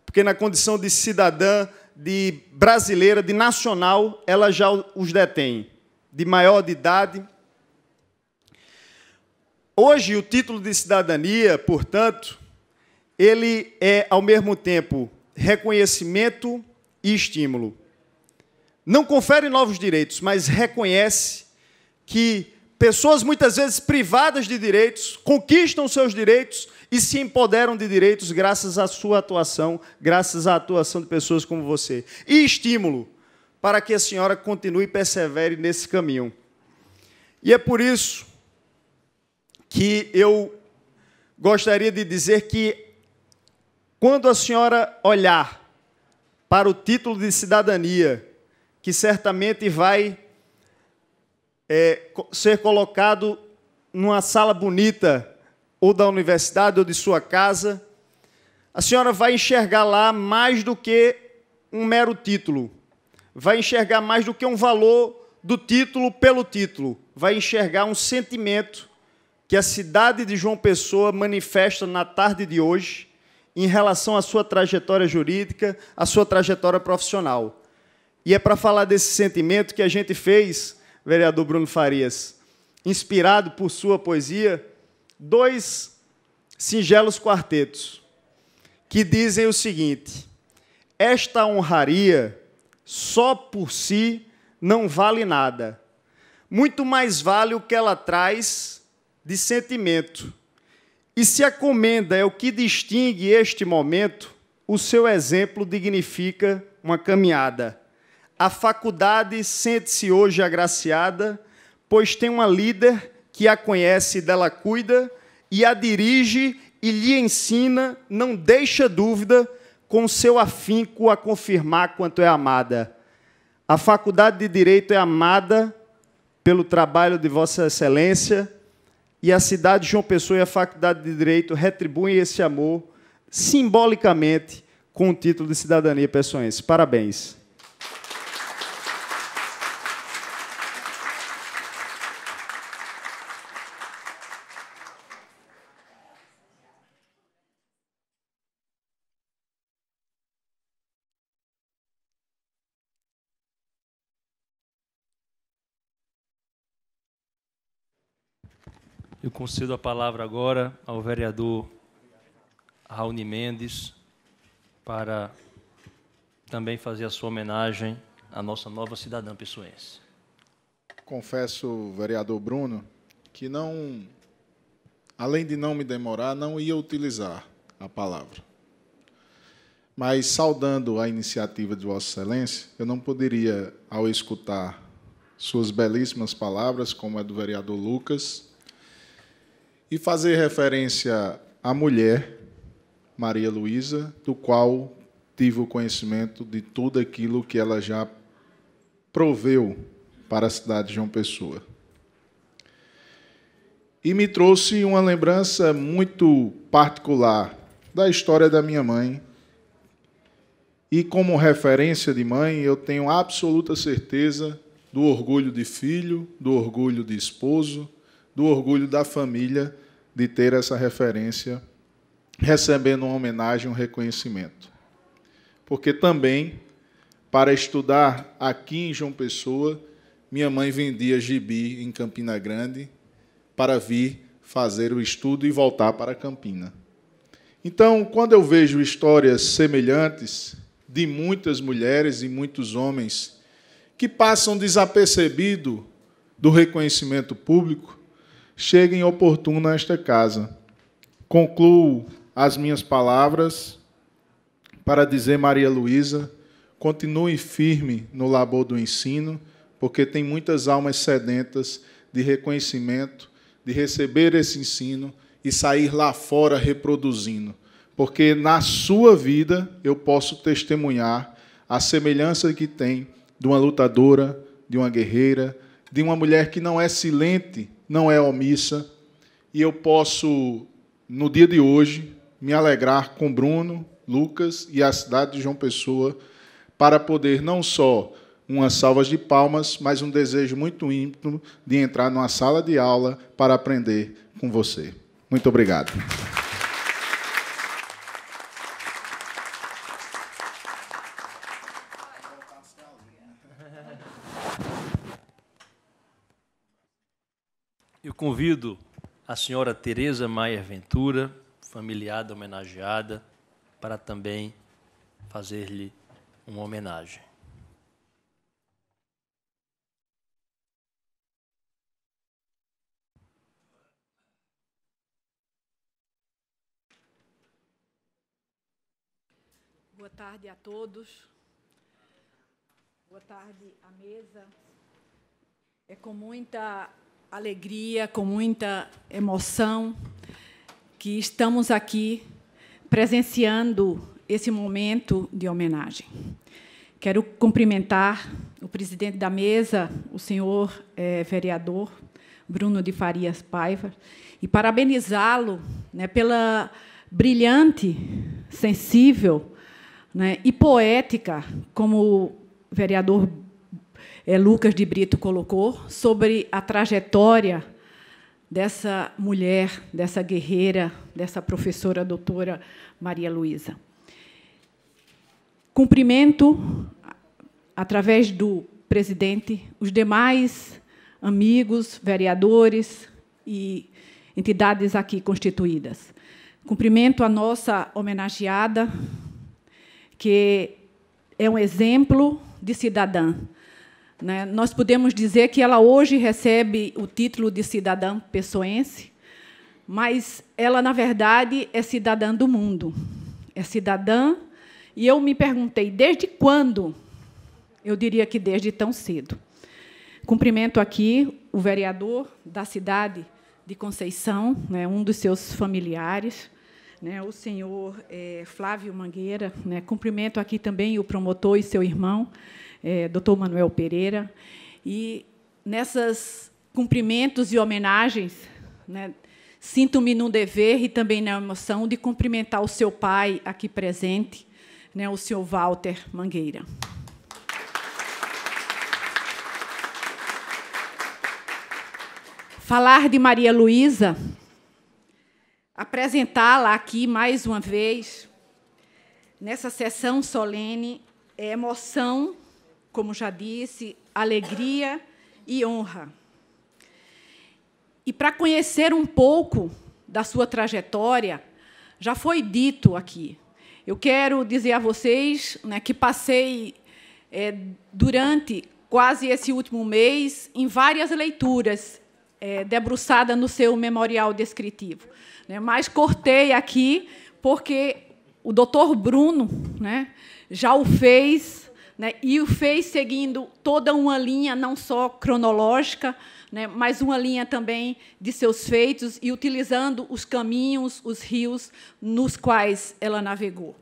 porque na condição de cidadã, de brasileira, de nacional, ela já os detém, de maior de idade Hoje, o título de cidadania, portanto, ele é, ao mesmo tempo, reconhecimento e estímulo. Não confere novos direitos, mas reconhece que pessoas muitas vezes privadas de direitos conquistam seus direitos e se empoderam de direitos graças à sua atuação, graças à atuação de pessoas como você. E estímulo para que a senhora continue e persevere nesse caminho. E é por isso que eu gostaria de dizer que quando a senhora olhar para o título de cidadania, que certamente vai é, ser colocado numa sala bonita, ou da universidade, ou de sua casa, a senhora vai enxergar lá mais do que um mero título, vai enxergar mais do que um valor do título pelo título, vai enxergar um sentimento que a cidade de João Pessoa manifesta na tarde de hoje em relação à sua trajetória jurídica, à sua trajetória profissional. E é para falar desse sentimento que a gente fez, vereador Bruno Farias, inspirado por sua poesia, dois singelos quartetos que dizem o seguinte: Esta honraria só por si não vale nada. Muito mais vale o que ela traz de sentimento. E se a comenda é o que distingue este momento, o seu exemplo dignifica uma caminhada. A faculdade sente-se hoje agraciada, pois tem uma líder que a conhece, dela cuida e a dirige e lhe ensina, não deixa dúvida, com seu afinco a confirmar quanto é amada. A Faculdade de Direito é amada pelo trabalho de Vossa Excelência e a cidade de João Pessoa e a Faculdade de Direito retribuem esse amor simbolicamente com o título de cidadania pessoense. Parabéns. Eu concedo a palavra agora ao vereador Raoni Mendes para também fazer a sua homenagem à nossa nova cidadã pessoense. Confesso, vereador Bruno, que não, além de não me demorar, não ia utilizar a palavra. Mas, saudando a iniciativa de Vossa Excelência, eu não poderia, ao escutar suas belíssimas palavras, como a do vereador Lucas, e fazer referência à mulher, Maria Luísa, do qual tive o conhecimento de tudo aquilo que ela já proveu para a cidade de João Pessoa. E me trouxe uma lembrança muito particular da história da minha mãe. E como referência de mãe, eu tenho absoluta certeza do orgulho de filho, do orgulho de esposo, do orgulho da família de ter essa referência, recebendo uma homenagem, um reconhecimento. Porque também, para estudar aqui em João Pessoa, minha mãe vendia gibi em Campina Grande para vir fazer o estudo e voltar para Campina. Então, quando eu vejo histórias semelhantes de muitas mulheres e muitos homens que passam desapercebido do reconhecimento público, em oportuno a esta casa. Concluo as minhas palavras para dizer, Maria Luísa, continue firme no labor do ensino, porque tem muitas almas sedentas de reconhecimento, de receber esse ensino e sair lá fora reproduzindo. Porque na sua vida eu posso testemunhar a semelhança que tem de uma lutadora, de uma guerreira, de uma mulher que não é silente não é omissa, e eu posso, no dia de hoje, me alegrar com Bruno, Lucas e a cidade de João Pessoa, para poder não só umas salvas de palmas, mas um desejo muito íntimo de entrar numa sala de aula para aprender com você. Muito obrigado. Eu convido a senhora Tereza Maia Ventura, familiada homenageada, para também fazer-lhe uma homenagem. Boa tarde a todos. Boa tarde à mesa. É com muita alegria, com muita emoção, que estamos aqui presenciando esse momento de homenagem. Quero cumprimentar o presidente da mesa, o senhor eh, vereador Bruno de Farias Paiva, e parabenizá-lo né, pela brilhante, sensível né, e poética como o vereador é, Lucas de Brito colocou, sobre a trajetória dessa mulher, dessa guerreira, dessa professora doutora Maria Luísa. Cumprimento, através do presidente, os demais amigos, vereadores e entidades aqui constituídas. Cumprimento a nossa homenageada, que é um exemplo de cidadã, né? Nós podemos dizer que ela hoje recebe o título de cidadã pessoense, mas ela, na verdade, é cidadã do mundo. É cidadã. E eu me perguntei, desde quando? Eu diria que desde tão cedo. Cumprimento aqui o vereador da cidade de Conceição, né, um dos seus familiares, né, o senhor é, Flávio Mangueira. Né, cumprimento aqui também o promotor e seu irmão é, Dr. Manuel Pereira. E nessas cumprimentos e homenagens, né, sinto-me no dever e também na emoção de cumprimentar o seu pai aqui presente, né, o senhor Walter Mangueira. Falar de Maria Luísa, apresentá-la aqui mais uma vez, nessa sessão solene, é emoção como já disse, alegria e honra. E para conhecer um pouco da sua trajetória, já foi dito aqui. Eu quero dizer a vocês né, que passei é, durante quase esse último mês em várias leituras é, debruçada no seu memorial descritivo. Né, mas cortei aqui porque o doutor Bruno né, já o fez né? e o fez seguindo toda uma linha, não só cronológica, né? mas uma linha também de seus feitos e utilizando os caminhos, os rios nos quais ela navegou.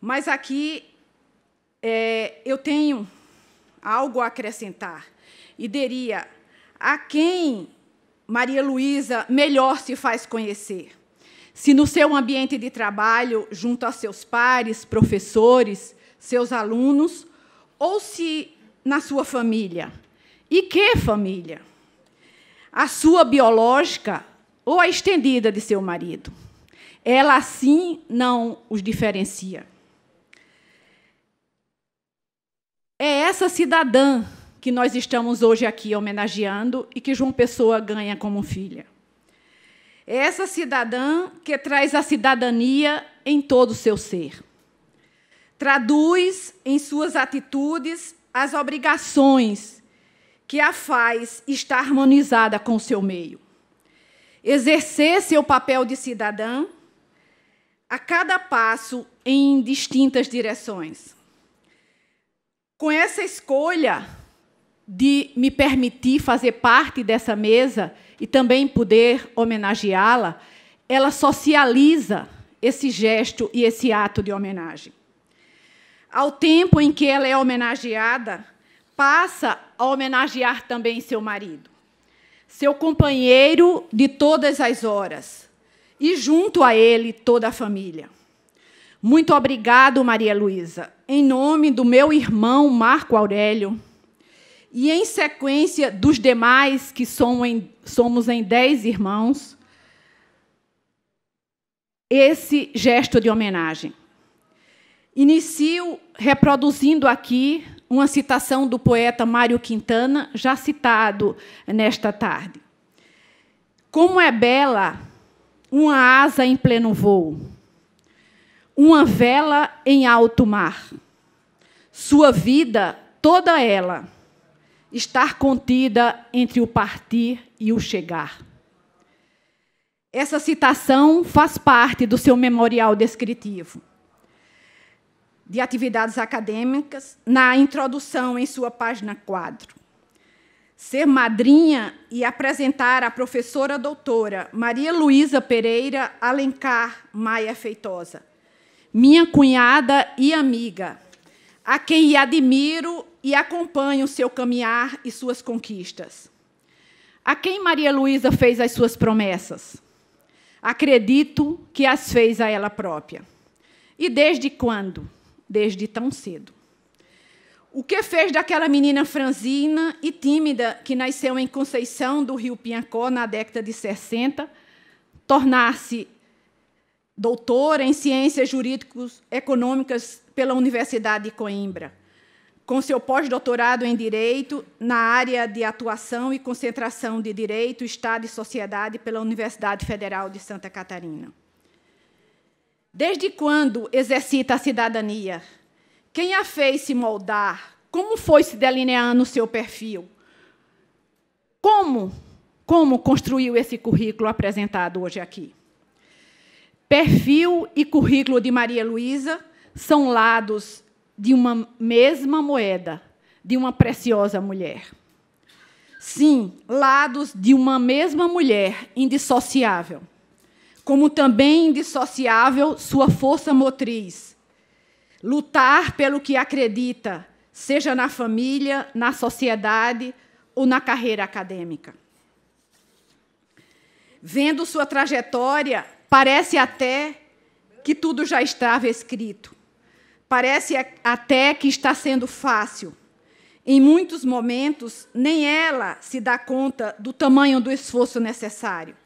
Mas aqui é, eu tenho algo a acrescentar e diria a quem Maria Luísa melhor se faz conhecer. Se no seu ambiente de trabalho, junto a seus pares, professores, seus alunos, ou se na sua família. E que família? A sua biológica ou a estendida de seu marido. Ela assim não os diferencia. É essa cidadã que nós estamos hoje aqui homenageando e que João Pessoa ganha como filha. É essa cidadã que traz a cidadania em todo o seu ser traduz em suas atitudes as obrigações que a faz estar harmonizada com seu meio. Exercer seu papel de cidadã a cada passo em distintas direções. Com essa escolha de me permitir fazer parte dessa mesa e também poder homenageá-la, ela socializa esse gesto e esse ato de homenagem ao tempo em que ela é homenageada, passa a homenagear também seu marido, seu companheiro de todas as horas, e junto a ele toda a família. Muito obrigado, Maria Luísa, em nome do meu irmão Marco Aurélio, e em sequência dos demais que somos em dez irmãos, esse gesto de homenagem. Inicio reproduzindo aqui uma citação do poeta Mário Quintana, já citado nesta tarde. Como é bela uma asa em pleno voo, uma vela em alto mar. Sua vida, toda ela, estar contida entre o partir e o chegar. Essa citação faz parte do seu memorial descritivo de atividades acadêmicas na introdução em sua página 4. Ser madrinha e apresentar a professora doutora Maria Luísa Pereira Alencar Maia Feitosa, minha cunhada e amiga, a quem admiro e acompanho seu caminhar e suas conquistas. A quem Maria Luísa fez as suas promessas? Acredito que as fez a ela própria. E desde quando? desde tão cedo. O que fez daquela menina franzina e tímida que nasceu em Conceição do Rio Pinhacó na década de 60 tornar-se doutora em ciências jurídicas econômicas pela Universidade de Coimbra, com seu pós-doutorado em direito na área de atuação e concentração de direito, Estado e sociedade pela Universidade Federal de Santa Catarina. Desde quando exercita a cidadania? Quem a fez se moldar? Como foi se delineando o seu perfil? Como, como construiu esse currículo apresentado hoje aqui? Perfil e currículo de Maria Luísa são lados de uma mesma moeda, de uma preciosa mulher. Sim, lados de uma mesma mulher indissociável como também indissociável sua força motriz. Lutar pelo que acredita, seja na família, na sociedade ou na carreira acadêmica. Vendo sua trajetória, parece até que tudo já estava escrito. Parece até que está sendo fácil. Em muitos momentos, nem ela se dá conta do tamanho do esforço necessário.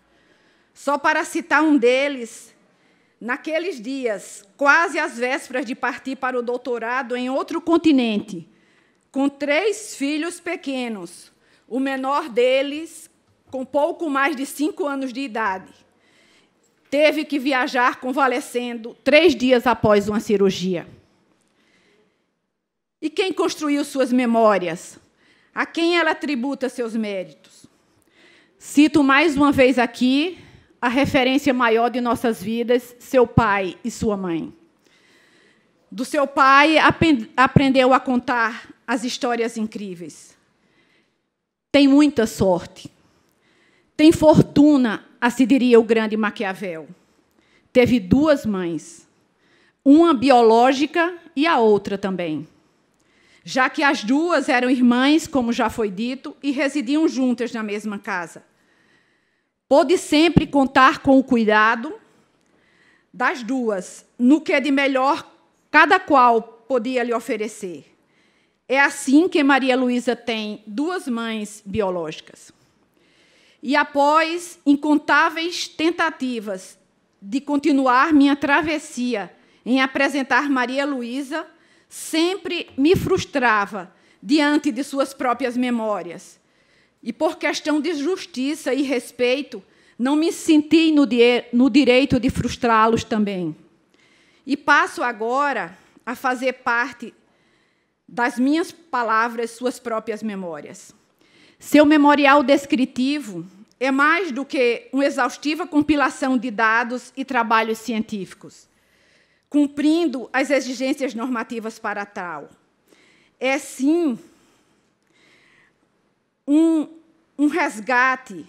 Só para citar um deles, naqueles dias, quase às vésperas de partir para o doutorado em outro continente, com três filhos pequenos, o menor deles com pouco mais de cinco anos de idade. Teve que viajar convalescendo três dias após uma cirurgia. E quem construiu suas memórias? A quem ela tributa seus méritos? Cito mais uma vez aqui a referência maior de nossas vidas, seu pai e sua mãe. Do seu pai aprendeu a contar as histórias incríveis. Tem muita sorte. Tem fortuna, assim diria o grande Maquiavel. Teve duas mães, uma biológica e a outra também já que as duas eram irmãs, como já foi dito, e residiam juntas na mesma casa pode sempre contar com o cuidado das duas, no que é de melhor cada qual podia lhe oferecer. É assim que Maria Luísa tem duas mães biológicas. E após incontáveis tentativas de continuar minha travessia em apresentar Maria Luísa, sempre me frustrava diante de suas próprias memórias e, por questão de justiça e respeito, não me senti no, no direito de frustrá-los também. E passo agora a fazer parte das minhas palavras, suas próprias memórias. Seu memorial descritivo é mais do que uma exaustiva compilação de dados e trabalhos científicos, cumprindo as exigências normativas para tal. É sim um, um resgate,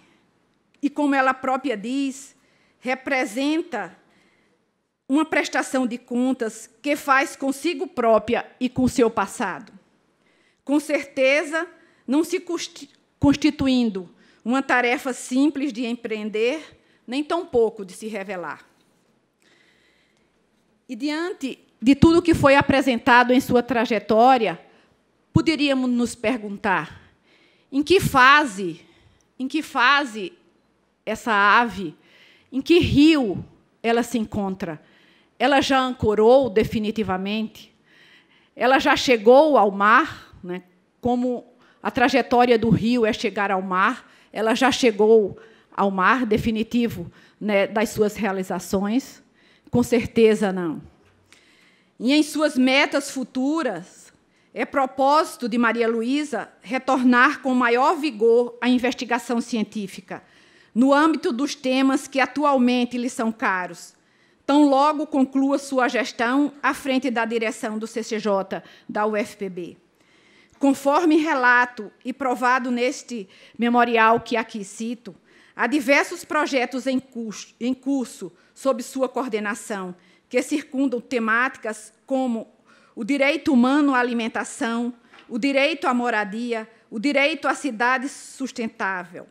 e como ela própria diz, representa uma prestação de contas que faz consigo própria e com seu passado. Com certeza, não se constituindo uma tarefa simples de empreender, nem tampouco de se revelar. E diante de tudo que foi apresentado em sua trajetória, poderíamos nos perguntar: em que fase? Em que fase essa ave? Em que rio ela se encontra? Ela já ancorou definitivamente? Ela já chegou ao mar, né? Como a trajetória do rio é chegar ao mar, ela já chegou ao mar definitivo né, das suas realizações? Com certeza não. E em suas metas futuras, é propósito de Maria Luísa retornar com maior vigor à investigação científica, no âmbito dos temas que atualmente lhe são caros. Tão logo conclua sua gestão à frente da direção do CCJ da UFPB. Conforme relato e provado neste memorial que aqui cito, há diversos projetos em curso, em curso sob sua coordenação, que circundam temáticas como o direito humano à alimentação, o direito à moradia, o direito à cidade sustentável.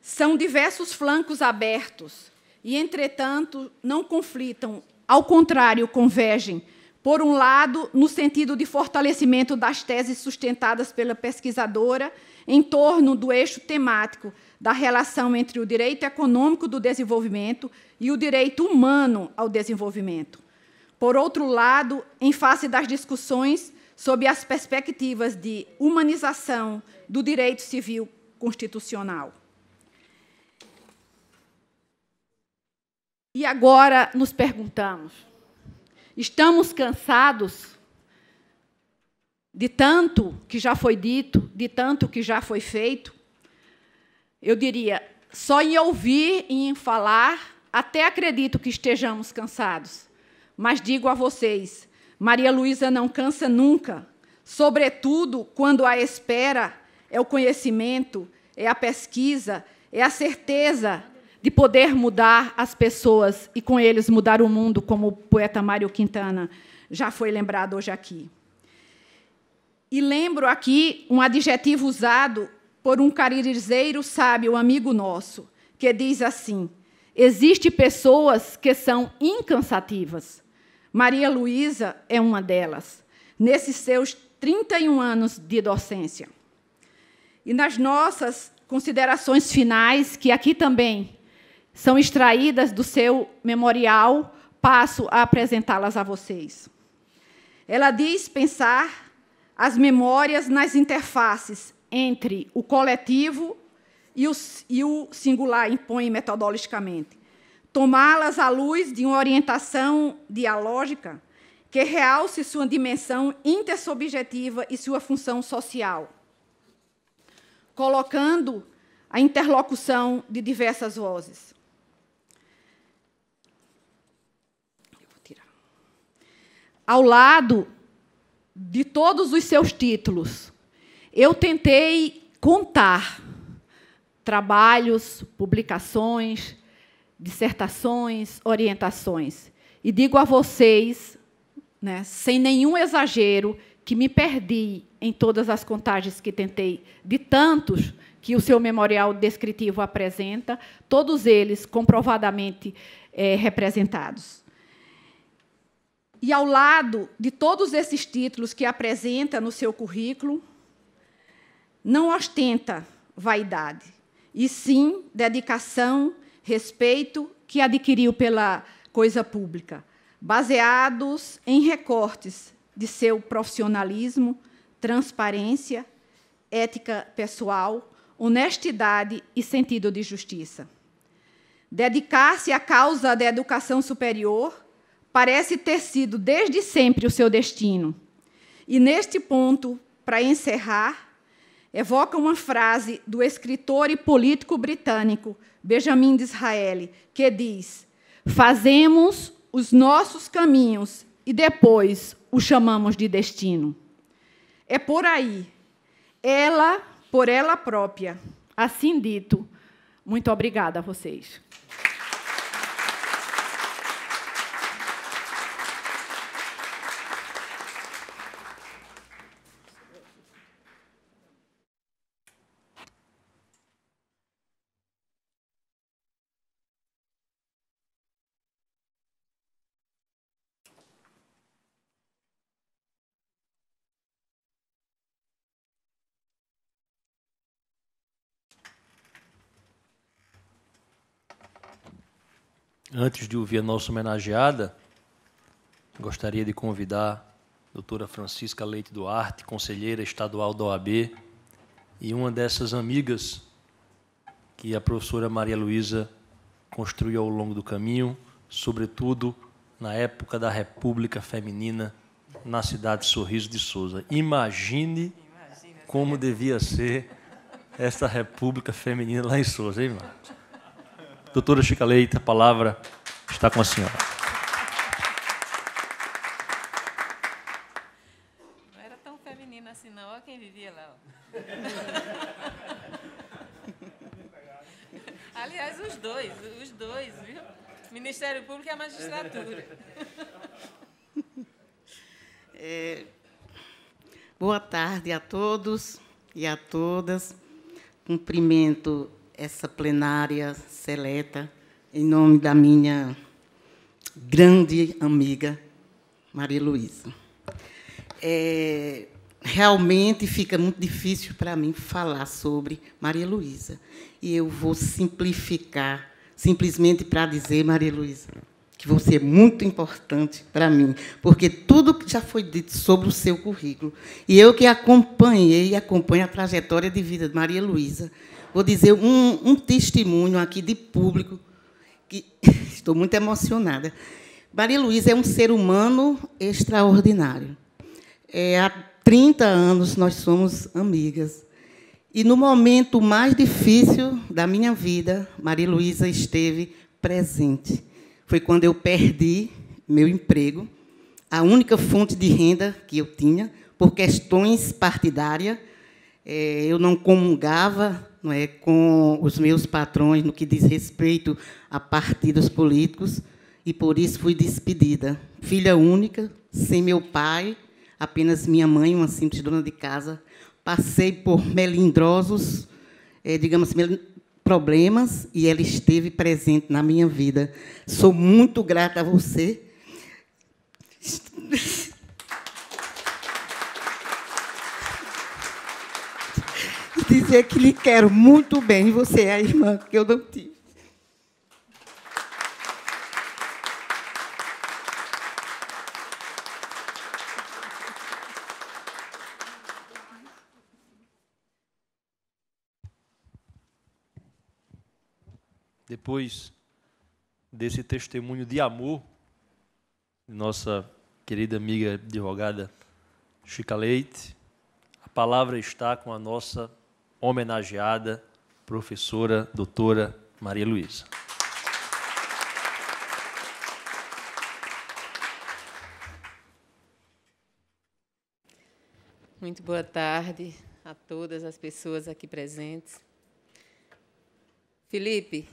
São diversos flancos abertos e, entretanto, não conflitam, ao contrário, convergem. Por um lado, no sentido de fortalecimento das teses sustentadas pela pesquisadora em torno do eixo temático da relação entre o direito econômico do desenvolvimento e o direito humano ao desenvolvimento. Por outro lado, em face das discussões sobre as perspectivas de humanização do direito civil constitucional. E agora nos perguntamos: estamos cansados de tanto que já foi dito, de tanto que já foi feito? Eu diria, só em ouvir e em falar, até acredito que estejamos cansados. Mas digo a vocês: Maria Luísa não cansa nunca, sobretudo quando a espera é o conhecimento, é a pesquisa, é a certeza de poder mudar as pessoas e, com eles, mudar o mundo, como o poeta Mário Quintana já foi lembrado hoje aqui. E lembro aqui um adjetivo usado por um caririzeiro sábio, amigo nosso, que diz assim: Existem pessoas que são incansativas, Maria Luísa é uma delas, nesses seus 31 anos de docência. E nas nossas considerações finais, que aqui também são extraídas do seu memorial, passo a apresentá-las a vocês. Ela diz pensar as memórias nas interfaces entre o coletivo e o, e o singular, impõe metodologicamente tomá-las à luz de uma orientação dialógica que realce sua dimensão intersubjetiva e sua função social, colocando a interlocução de diversas vozes. Ao lado de todos os seus títulos, eu tentei contar trabalhos, publicações, dissertações, orientações. E digo a vocês, né, sem nenhum exagero, que me perdi em todas as contagens que tentei, de tantos que o seu memorial descritivo apresenta, todos eles comprovadamente é, representados. E ao lado de todos esses títulos que apresenta no seu currículo, não ostenta vaidade, e sim dedicação respeito que adquiriu pela coisa pública, baseados em recortes de seu profissionalismo, transparência, ética pessoal, honestidade e sentido de justiça. Dedicar-se à causa da educação superior parece ter sido desde sempre o seu destino. E neste ponto, para encerrar, evoca uma frase do escritor e político britânico Benjamin Disraeli, que diz: Fazemos os nossos caminhos e depois o chamamos de destino. É por aí, ela por ela própria. Assim dito, muito obrigada a vocês. Antes de ouvir a nossa homenageada, gostaria de convidar a doutora Francisca Leite Duarte, conselheira estadual da OAB, e uma dessas amigas que a professora Maria Luísa construiu ao longo do caminho, sobretudo na época da República Feminina na cidade de Sorriso de Souza. Imagine como devia ser essa República Feminina lá em Souza, hein, Marcos? Doutora Chica Leite, a palavra está com a senhora. Não era tão feminina assim, não. Olha quem vivia lá. Aliás, os dois, os dois, viu? Ministério Público e a magistratura. É, boa tarde a todos e a todas. Cumprimento essa plenária seleta, em nome da minha grande amiga Maria Luísa. É, realmente fica muito difícil para mim falar sobre Maria Luísa. E eu vou simplificar, simplesmente para dizer, Maria Luísa, que você é muito importante para mim, porque tudo que já foi dito sobre o seu currículo, e eu que acompanhei e acompanho a trajetória de vida de Maria Luísa, vou dizer um, um testemunho aqui de público, que estou muito emocionada. Maria Luísa é um ser humano extraordinário. É, há 30 anos nós somos amigas. E no momento mais difícil da minha vida, Maria Luísa esteve presente. Foi quando eu perdi meu emprego, a única fonte de renda que eu tinha, por questões partidárias. É, eu não comungava não é, com os meus patrões no que diz respeito a partidos políticos e por isso fui despedida. Filha única, sem meu pai, apenas minha mãe, uma simples dona de casa. Passei por melindrosos, é, digamos assim, problemas e ela esteve presente na minha vida. Sou muito grata a você. dizer que lhe quero muito bem. Você é a irmã que eu não tive. Depois desse testemunho de amor, nossa querida amiga advogada Chica Leite, a palavra está com a nossa homenageada, professora doutora Maria Luísa. Muito boa tarde a todas as pessoas aqui presentes. Felipe,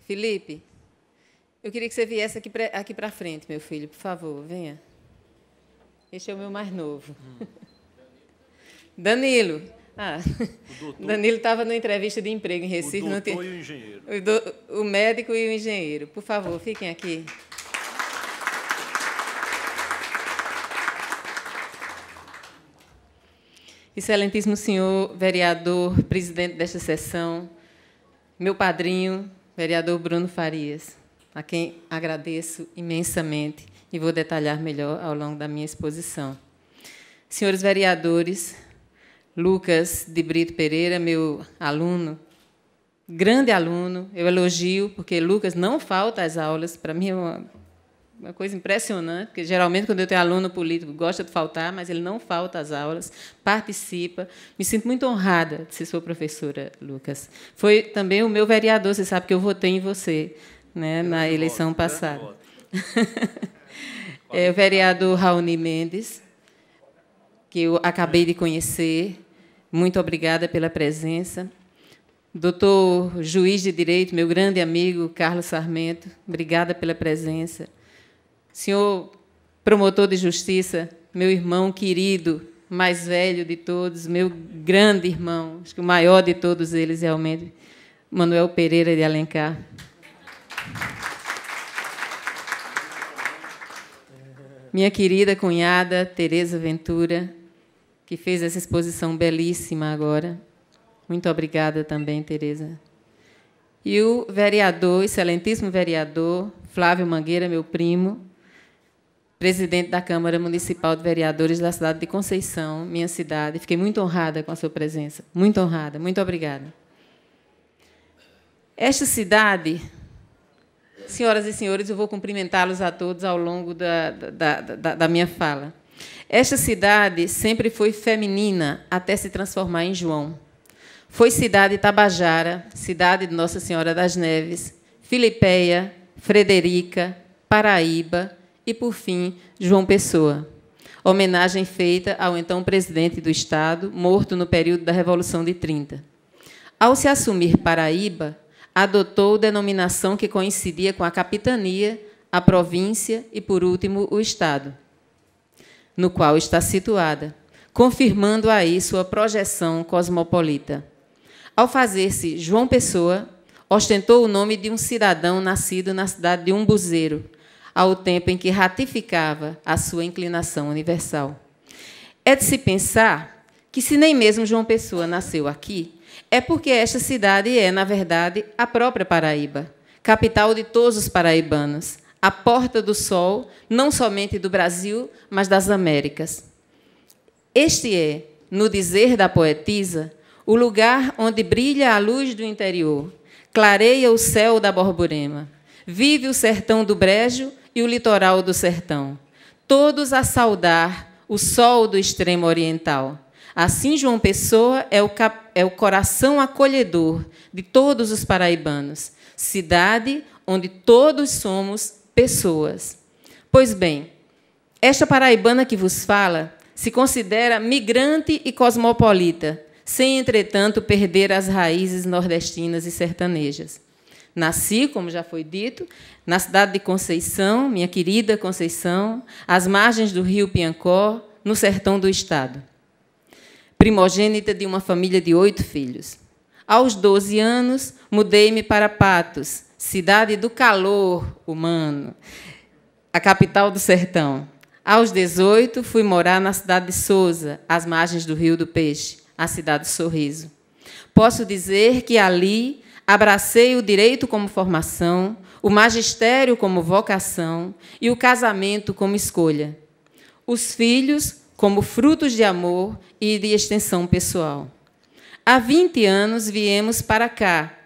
Felipe, eu queria que você viesse aqui para aqui frente, meu filho, por favor, venha. Este é o meu mais novo. Hum. Danilo, ah, o Danilo estava numa entrevista de emprego em Recife. O doutor e o engenheiro. O, do... o médico e o engenheiro. Por favor, fiquem aqui. Excelentíssimo senhor vereador, presidente desta sessão, meu padrinho, vereador Bruno Farias, a quem agradeço imensamente e vou detalhar melhor ao longo da minha exposição. Senhores vereadores, Lucas de Brito Pereira, meu aluno, grande aluno, eu elogio, porque Lucas não falta às aulas, para mim é uma, uma, coisa impressionante, porque geralmente quando eu tenho aluno político gosta de faltar, mas ele não falta às aulas, participa. Me sinto muito honrada de ser sua professora, Lucas. Foi também o meu vereador, você sabe que eu votei em você né, na né? eu eleição voto, passada. é o vereador Raoni Mendes, que eu acabei de conhecer muito obrigada pela presença. Doutor juiz de direito, meu grande amigo Carlos Sarmento, obrigada pela presença. Senhor promotor de justiça, meu irmão querido, mais velho de todos, meu grande irmão, acho que o maior de todos eles realmente, Manuel Pereira de Alencar. Minha querida cunhada Tereza Ventura, que fez essa exposição belíssima agora. Muito obrigada também, Tereza. E o vereador, excelentíssimo vereador Flávio Mangueira, meu primo, presidente da Câmara Municipal de Vereadores da cidade de Conceição, minha cidade. Fiquei muito honrada com a sua presença. Muito honrada. Muito obrigada. Esta cidade, senhoras e senhores, eu vou cumprimentá-los a todos ao longo da, da, da, da minha fala. Esta cidade sempre foi feminina até se transformar em João. Foi cidade Tabajara, cidade de Nossa Senhora das Neves, Filipeia, Frederica, Paraíba e, por fim, João Pessoa. Homenagem feita ao então presidente do Estado, morto no período da Revolução de 30. Ao se assumir Paraíba, adotou denominação que coincidia com a capitania, a província e, por último, o Estado no qual está situada, confirmando aí sua projeção cosmopolita. Ao fazer-se João Pessoa, ostentou o nome de um cidadão nascido na cidade de Umbuzeiro, ao tempo em que ratificava a sua inclinação universal. É de se pensar que, se nem mesmo João Pessoa nasceu aqui, é porque esta cidade é, na verdade, a própria Paraíba, capital de todos os paraibanos, a porta do sol, não somente do Brasil, mas das Américas. Este é, no dizer da poetisa, o lugar onde brilha a luz do interior, clareia o céu da Borborema, vive o sertão do Brejo e o litoral do sertão, todos a saudar o sol do extremo oriental. Assim, João Pessoa é o, é o coração acolhedor de todos os paraibanos, cidade onde todos somos pessoas. Pois bem, esta paraibana que vos fala se considera migrante e cosmopolita, sem, entretanto, perder as raízes nordestinas e sertanejas. Nasci, como já foi dito, na cidade de Conceição, minha querida Conceição, às margens do rio Piancó, no sertão do estado. Primogênita de uma família de oito filhos. Aos 12 anos, mudei-me para Patos, cidade do calor humano, a capital do sertão. Aos 18, fui morar na cidade de Souza, às margens do Rio do Peixe, a cidade do sorriso. Posso dizer que ali abracei o direito como formação, o magistério como vocação e o casamento como escolha. Os filhos como frutos de amor e de extensão pessoal. Há 20 anos viemos para cá,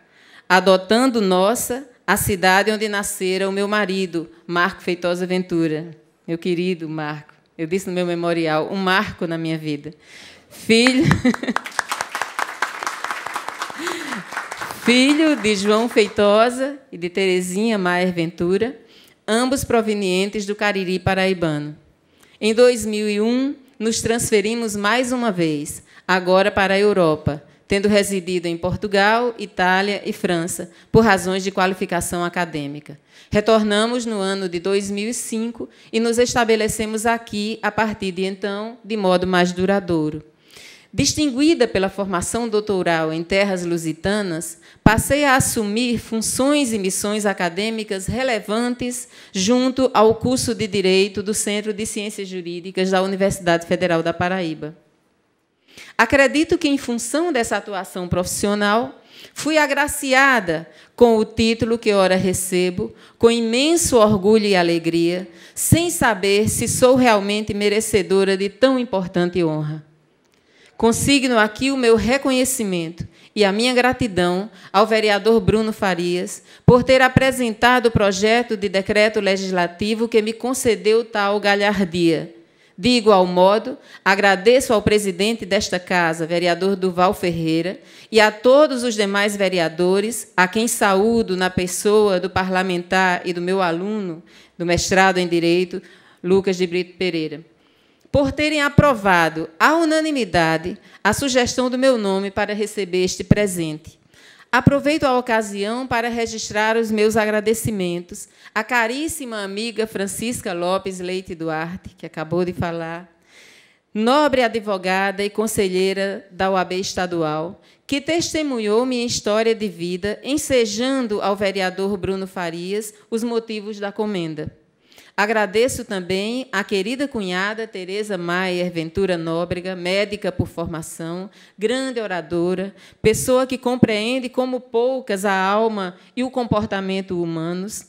adotando nossa a cidade onde nascera o meu marido, Marco Feitosa Ventura, meu querido Marco. Eu disse no meu memorial, um marco na minha vida. Filho. Filho de João Feitosa e de Terezinha Maier Ventura, ambos provenientes do Cariri paraibano. Em 2001, nos transferimos mais uma vez, agora para a Europa, tendo residido em Portugal, Itália e França, por razões de qualificação acadêmica. Retornamos no ano de 2005 e nos estabelecemos aqui, a partir de então, de modo mais duradouro. Distinguida pela formação doutoral em terras lusitanas, passei a assumir funções e missões acadêmicas relevantes junto ao curso de Direito do Centro de Ciências Jurídicas da Universidade Federal da Paraíba. Acredito que, em função dessa atuação profissional, fui agraciada com o título que ora recebo, com imenso orgulho e alegria, sem saber se sou realmente merecedora de tão importante honra. Consigno aqui o meu reconhecimento e a minha gratidão ao vereador Bruno Farias por ter apresentado o projeto de decreto legislativo que me concedeu tal galhardia de igual modo, agradeço ao presidente desta Casa, vereador Duval Ferreira, e a todos os demais vereadores, a quem saúdo na pessoa do parlamentar e do meu aluno do mestrado em Direito, Lucas de Brito Pereira, por terem aprovado à unanimidade a sugestão do meu nome para receber este presente. Aproveito a ocasião para registrar os meus agradecimentos à caríssima amiga Francisca Lopes Leite Duarte, que acabou de falar, nobre advogada e conselheira da UAB estadual, que testemunhou minha história de vida, ensejando ao vereador Bruno Farias os motivos da comenda. Agradeço também à querida cunhada Tereza Maier Ventura Nóbrega, médica por formação, grande oradora, pessoa que compreende como poucas a alma e o comportamento humanos,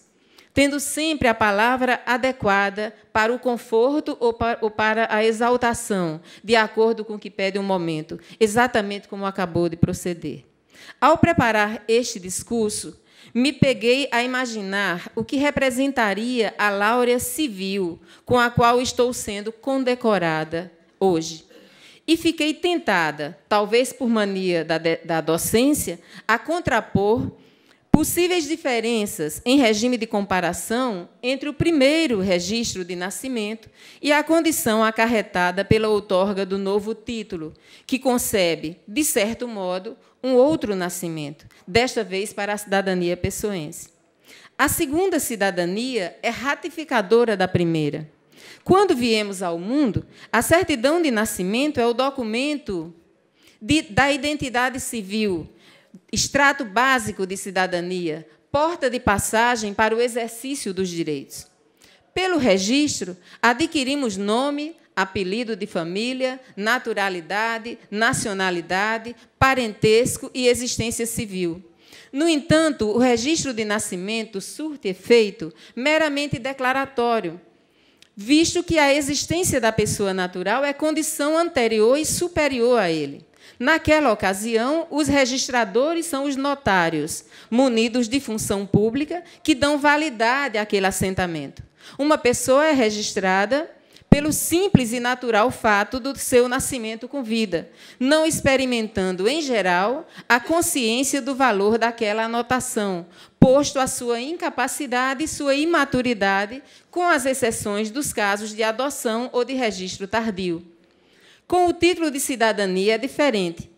tendo sempre a palavra adequada para o conforto ou para a exaltação, de acordo com o que pede o momento, exatamente como acabou de proceder. Ao preparar este discurso, me peguei a imaginar o que representaria a Laura civil com a qual estou sendo condecorada hoje. E fiquei tentada, talvez por mania da, da docência, a contrapor possíveis diferenças em regime de comparação entre o primeiro registro de nascimento e a condição acarretada pela outorga do novo título, que concebe, de certo modo, um outro nascimento, desta vez para a cidadania pessoense. A segunda cidadania é ratificadora da primeira. Quando viemos ao mundo, a certidão de nascimento é o documento de, da identidade civil extrato básico de cidadania, porta de passagem para o exercício dos direitos. Pelo registro, adquirimos nome, apelido de família, naturalidade, nacionalidade, parentesco e existência civil. No entanto, o registro de nascimento surte efeito meramente declaratório, visto que a existência da pessoa natural é condição anterior e superior a ele. Naquela ocasião, os registradores são os notários, munidos de função pública, que dão validade àquele assentamento. Uma pessoa é registrada pelo simples e natural fato do seu nascimento com vida, não experimentando, em geral, a consciência do valor daquela anotação, posto a sua incapacidade e sua imaturidade, com as exceções dos casos de adoção ou de registro tardio. Com o título de cidadania é diferente.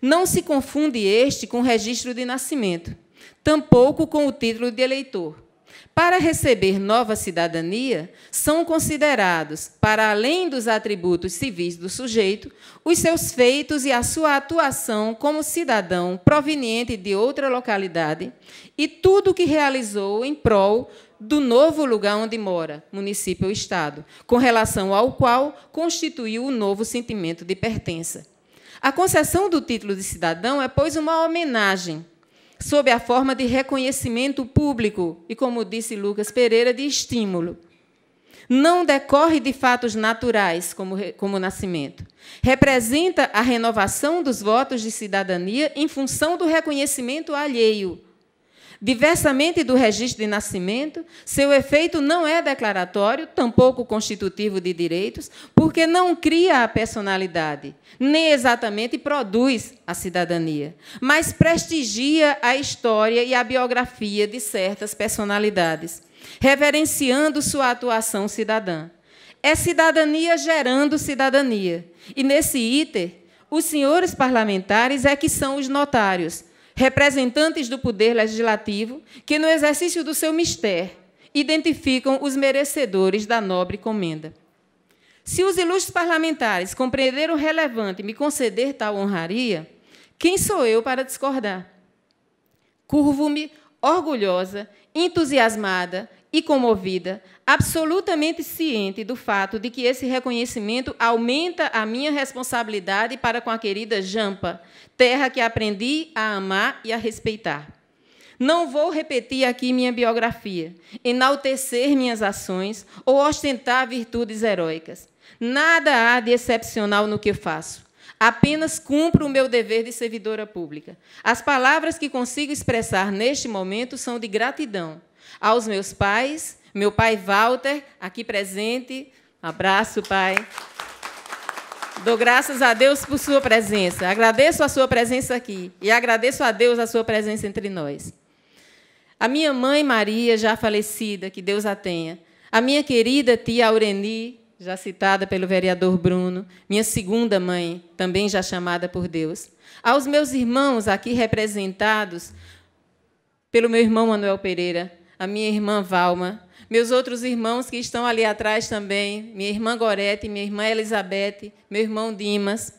Não se confunde este com o registro de nascimento, tampouco com o título de eleitor para receber nova cidadania, são considerados, para além dos atributos civis do sujeito, os seus feitos e a sua atuação como cidadão proveniente de outra localidade e tudo o que realizou em prol do novo lugar onde mora, município ou estado, com relação ao qual constituiu o novo sentimento de pertença. A concessão do título de cidadão é, pois, uma homenagem sob a forma de reconhecimento público e, como disse Lucas Pereira, de estímulo. Não decorre de fatos naturais, como, como o nascimento. Representa a renovação dos votos de cidadania em função do reconhecimento alheio Diversamente do registro de nascimento, seu efeito não é declaratório, tampouco constitutivo de direitos, porque não cria a personalidade, nem exatamente produz a cidadania, mas prestigia a história e a biografia de certas personalidades, reverenciando sua atuação cidadã. É cidadania gerando cidadania. E nesse iter, os senhores parlamentares é que são os notários representantes do poder legislativo, que, no exercício do seu mistério, identificam os merecedores da nobre comenda. Se os ilustres parlamentares compreenderam relevante me conceder tal honraria, quem sou eu para discordar? Curvo-me, orgulhosa, entusiasmada e comovida absolutamente ciente do fato de que esse reconhecimento aumenta a minha responsabilidade para com a querida Jampa, terra que aprendi a amar e a respeitar. Não vou repetir aqui minha biografia, enaltecer minhas ações ou ostentar virtudes heróicas. Nada há de excepcional no que faço. Apenas cumpro o meu dever de servidora pública. As palavras que consigo expressar neste momento são de gratidão aos meus pais, meu pai Walter, aqui presente. Um abraço, pai. Dou graças a Deus por sua presença. Agradeço a sua presença aqui e agradeço a Deus a sua presença entre nós. A minha mãe Maria, já falecida, que Deus a tenha. A minha querida tia Aureni, já citada pelo vereador Bruno, minha segunda mãe, também já chamada por Deus. Aos meus irmãos aqui representados pelo meu irmão Manuel Pereira, a minha irmã Valma, meus outros irmãos que estão ali atrás também, minha irmã Gorete, minha irmã Elizabeth, meu irmão Dimas.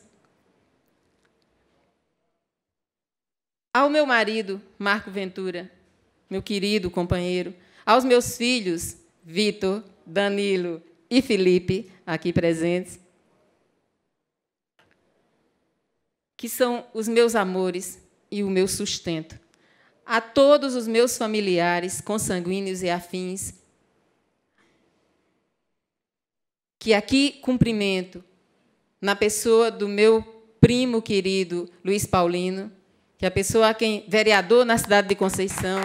Ao meu marido, Marco Ventura, meu querido companheiro. Aos meus filhos, Vitor, Danilo e Felipe, aqui presentes. Que são os meus amores e o meu sustento. A todos os meus familiares, consanguíneos e afins, que aqui cumprimento na pessoa do meu primo querido Luiz Paulino, que é a pessoa a quem vereador na cidade de Conceição.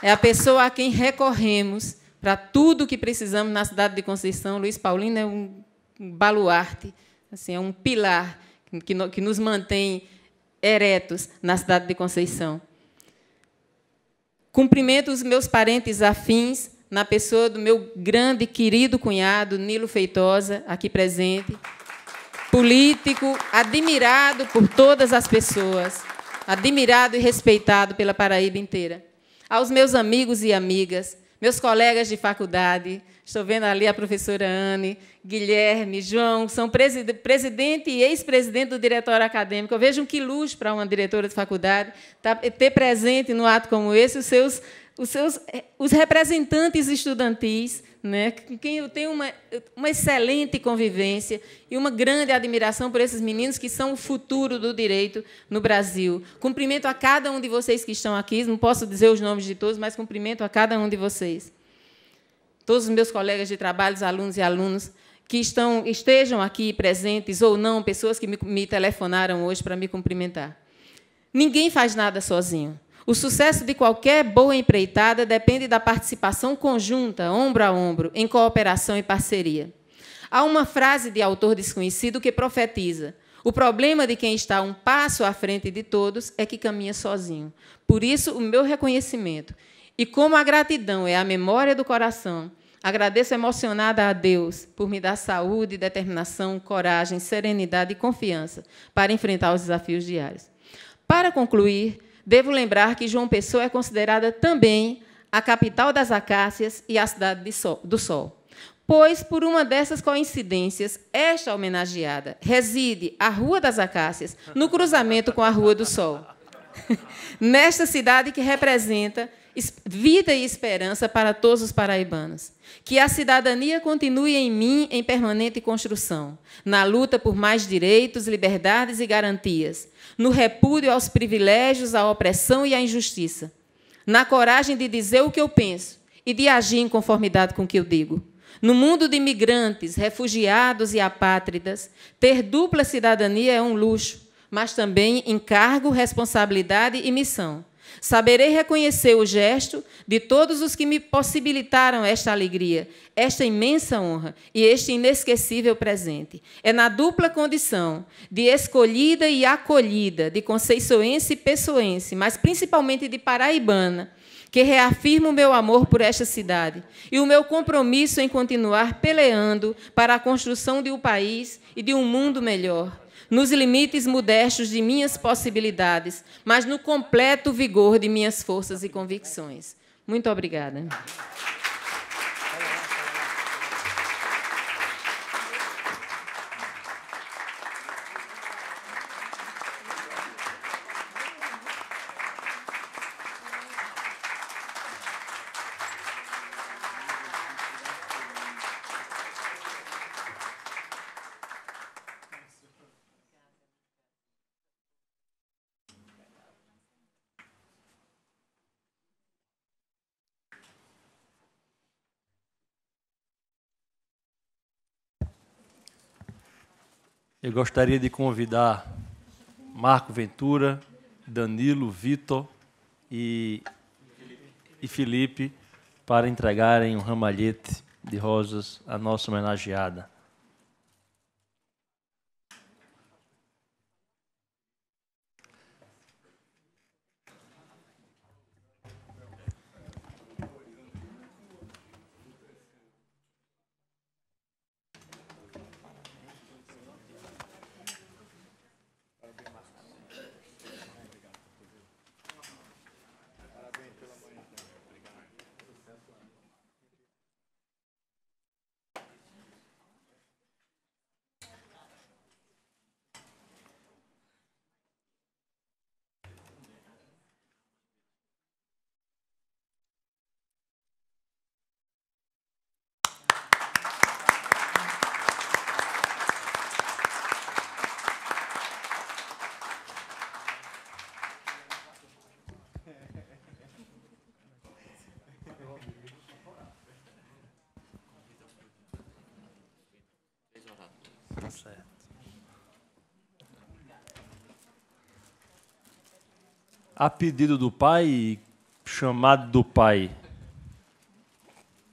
É a pessoa a quem recorremos para tudo que precisamos na cidade de Conceição. Luiz Paulino é um baluarte, assim, é um pilar que, que nos mantém eretos na cidade de Conceição. Cumprimento os meus parentes afins, na pessoa do meu grande e querido cunhado, Nilo Feitosa, aqui presente, político, admirado por todas as pessoas, admirado e respeitado pela Paraíba inteira. Aos meus amigos e amigas, meus colegas de faculdade, estou vendo ali a professora Anne, Guilherme, João, são presidente e ex-presidente do diretório acadêmico. Eu vejo que luz para uma diretora de faculdade tá, ter presente no ato como esse os seus os seus eh, os representantes estudantis né, com quem eu tenho uma, uma excelente convivência e uma grande admiração por esses meninos que são o futuro do direito no Brasil. Cumprimento a cada um de vocês que estão aqui, não posso dizer os nomes de todos, mas cumprimento a cada um de vocês. Todos os meus colegas de trabalho, os alunos e alunos que estão, estejam aqui presentes ou não, pessoas que me, me telefonaram hoje para me cumprimentar. Ninguém faz nada sozinho. O sucesso de qualquer boa empreitada depende da participação conjunta, ombro a ombro, em cooperação e parceria. Há uma frase de autor desconhecido que profetiza: o problema de quem está um passo à frente de todos é que caminha sozinho. Por isso, o meu reconhecimento. E como a gratidão é a memória do coração, agradeço emocionada a Deus por me dar saúde, determinação, coragem, serenidade e confiança para enfrentar os desafios diários. Para concluir, Devo lembrar que João Pessoa é considerada também a capital das acácias e a cidade Sol, do sol. Pois, por uma dessas coincidências, esta homenageada reside a Rua das Acácias, no cruzamento com a Rua do Sol. Nesta cidade que representa vida e esperança para todos os paraibanos. Que a cidadania continue em mim em permanente construção, na luta por mais direitos, liberdades e garantias, no repúdio aos privilégios, à opressão e à injustiça, na coragem de dizer o que eu penso e de agir em conformidade com o que eu digo. No mundo de imigrantes, refugiados e apátridas, ter dupla cidadania é um luxo, mas também encargo, responsabilidade e missão. Saberei reconhecer o gesto de todos os que me possibilitaram esta alegria, esta imensa honra e este inesquecível presente. É na dupla condição de escolhida e acolhida, de conceiçoense e pessoense, mas principalmente de paraibana, que reafirmo o meu amor por esta cidade e o meu compromisso em continuar peleando para a construção de um país e de um mundo melhor nos limites modestos de minhas possibilidades, mas no completo vigor de minhas forças e convicções. Muito obrigada. Eu gostaria de convidar Marco Ventura, Danilo, Vitor e, e Felipe para entregarem um ramalhete de rosas à nossa homenageada. a pedido do pai, chamado do pai,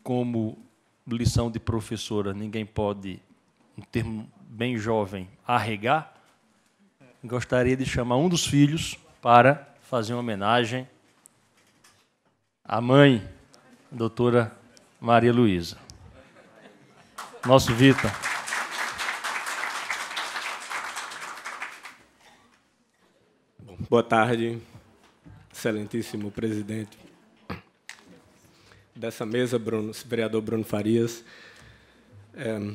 como lição de professora, ninguém pode, um termo bem jovem, arregar. Gostaria de chamar um dos filhos para fazer uma homenagem à mãe, a doutora Maria Luísa. Nosso Vita. Boa tarde excelentíssimo presidente dessa mesa, Bruno, vereador Bruno Farias, é,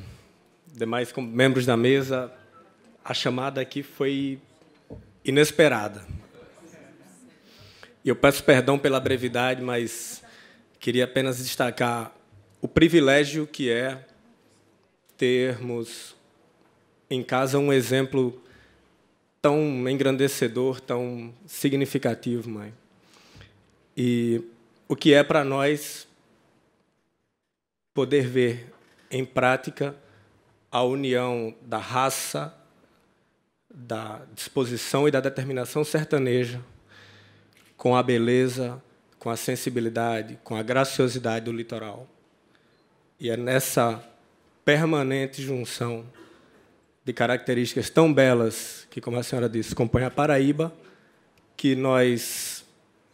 demais membros da mesa, a chamada aqui foi inesperada. Eu peço perdão pela brevidade, mas queria apenas destacar o privilégio que é termos em casa um exemplo tão engrandecedor, tão significativo, mãe. E o que é para nós poder ver em prática a união da raça, da disposição e da determinação sertaneja com a beleza, com a sensibilidade, com a graciosidade do litoral. E é nessa permanente junção de características tão belas que, como a senhora disse, compõe a Paraíba, que nós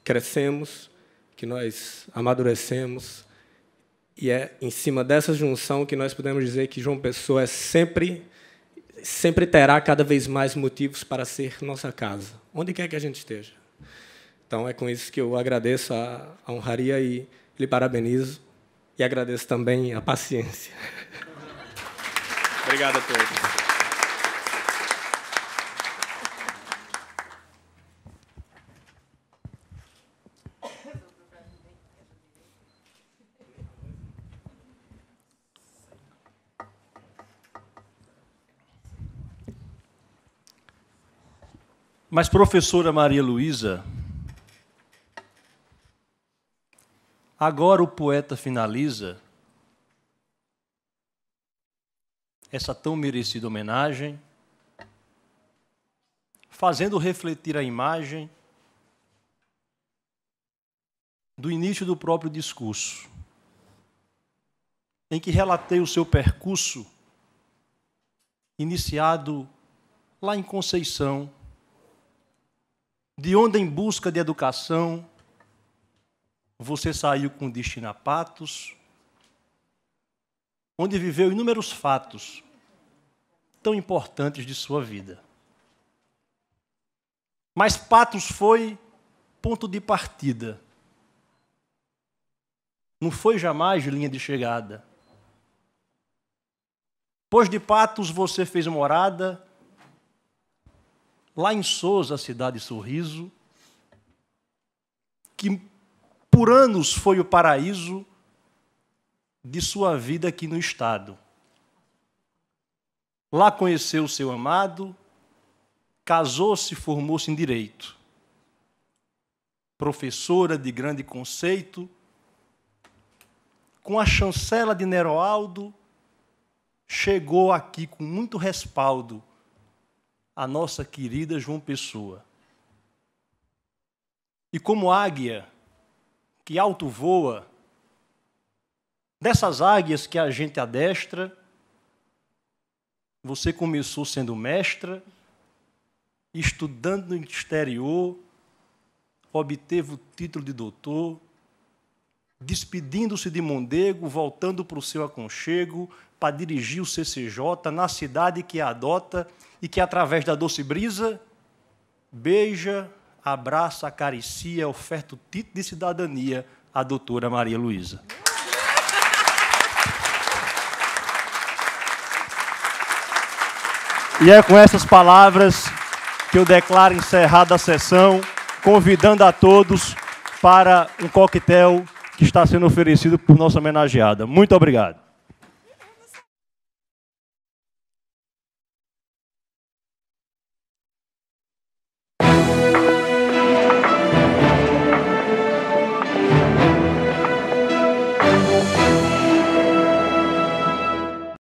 crescemos, que nós amadurecemos, e é em cima dessa junção que nós podemos dizer que João Pessoa é sempre sempre terá cada vez mais motivos para ser nossa casa, onde quer que a gente esteja. Então é com isso que eu agradeço a, a honraria e lhe parabenizo e agradeço também a paciência. Obrigado a todos. Mas, professora Maria Luísa, agora o poeta finaliza essa tão merecida homenagem, fazendo refletir a imagem do início do próprio discurso, em que relatei o seu percurso iniciado lá em Conceição, de onde em busca de educação, você saiu com destino a patos, onde viveu inúmeros fatos tão importantes de sua vida. Mas Patos foi ponto de partida. Não foi jamais linha de chegada. Pois de Patos você fez morada lá em Sousa, cidade Sorriso, que por anos foi o paraíso de sua vida aqui no estado. Lá conheceu o seu amado, casou-se, formou-se em direito. Professora de grande conceito, com a chancela de Neroaldo, chegou aqui com muito respaldo a nossa querida João Pessoa. E como águia que alto voa, dessas águias que a gente adestra, você começou sendo mestra, estudando no exterior, obteve o título de doutor, despedindo-se de Mondego, voltando para o seu aconchego, para dirigir o CCJ na cidade que adota e que, através da doce brisa, beija, abraça, acaricia, oferta o título de cidadania à doutora Maria Luísa. E é com essas palavras que eu declaro encerrada a sessão, convidando a todos para um coquetel que está sendo oferecido por nossa homenageada. Muito obrigado.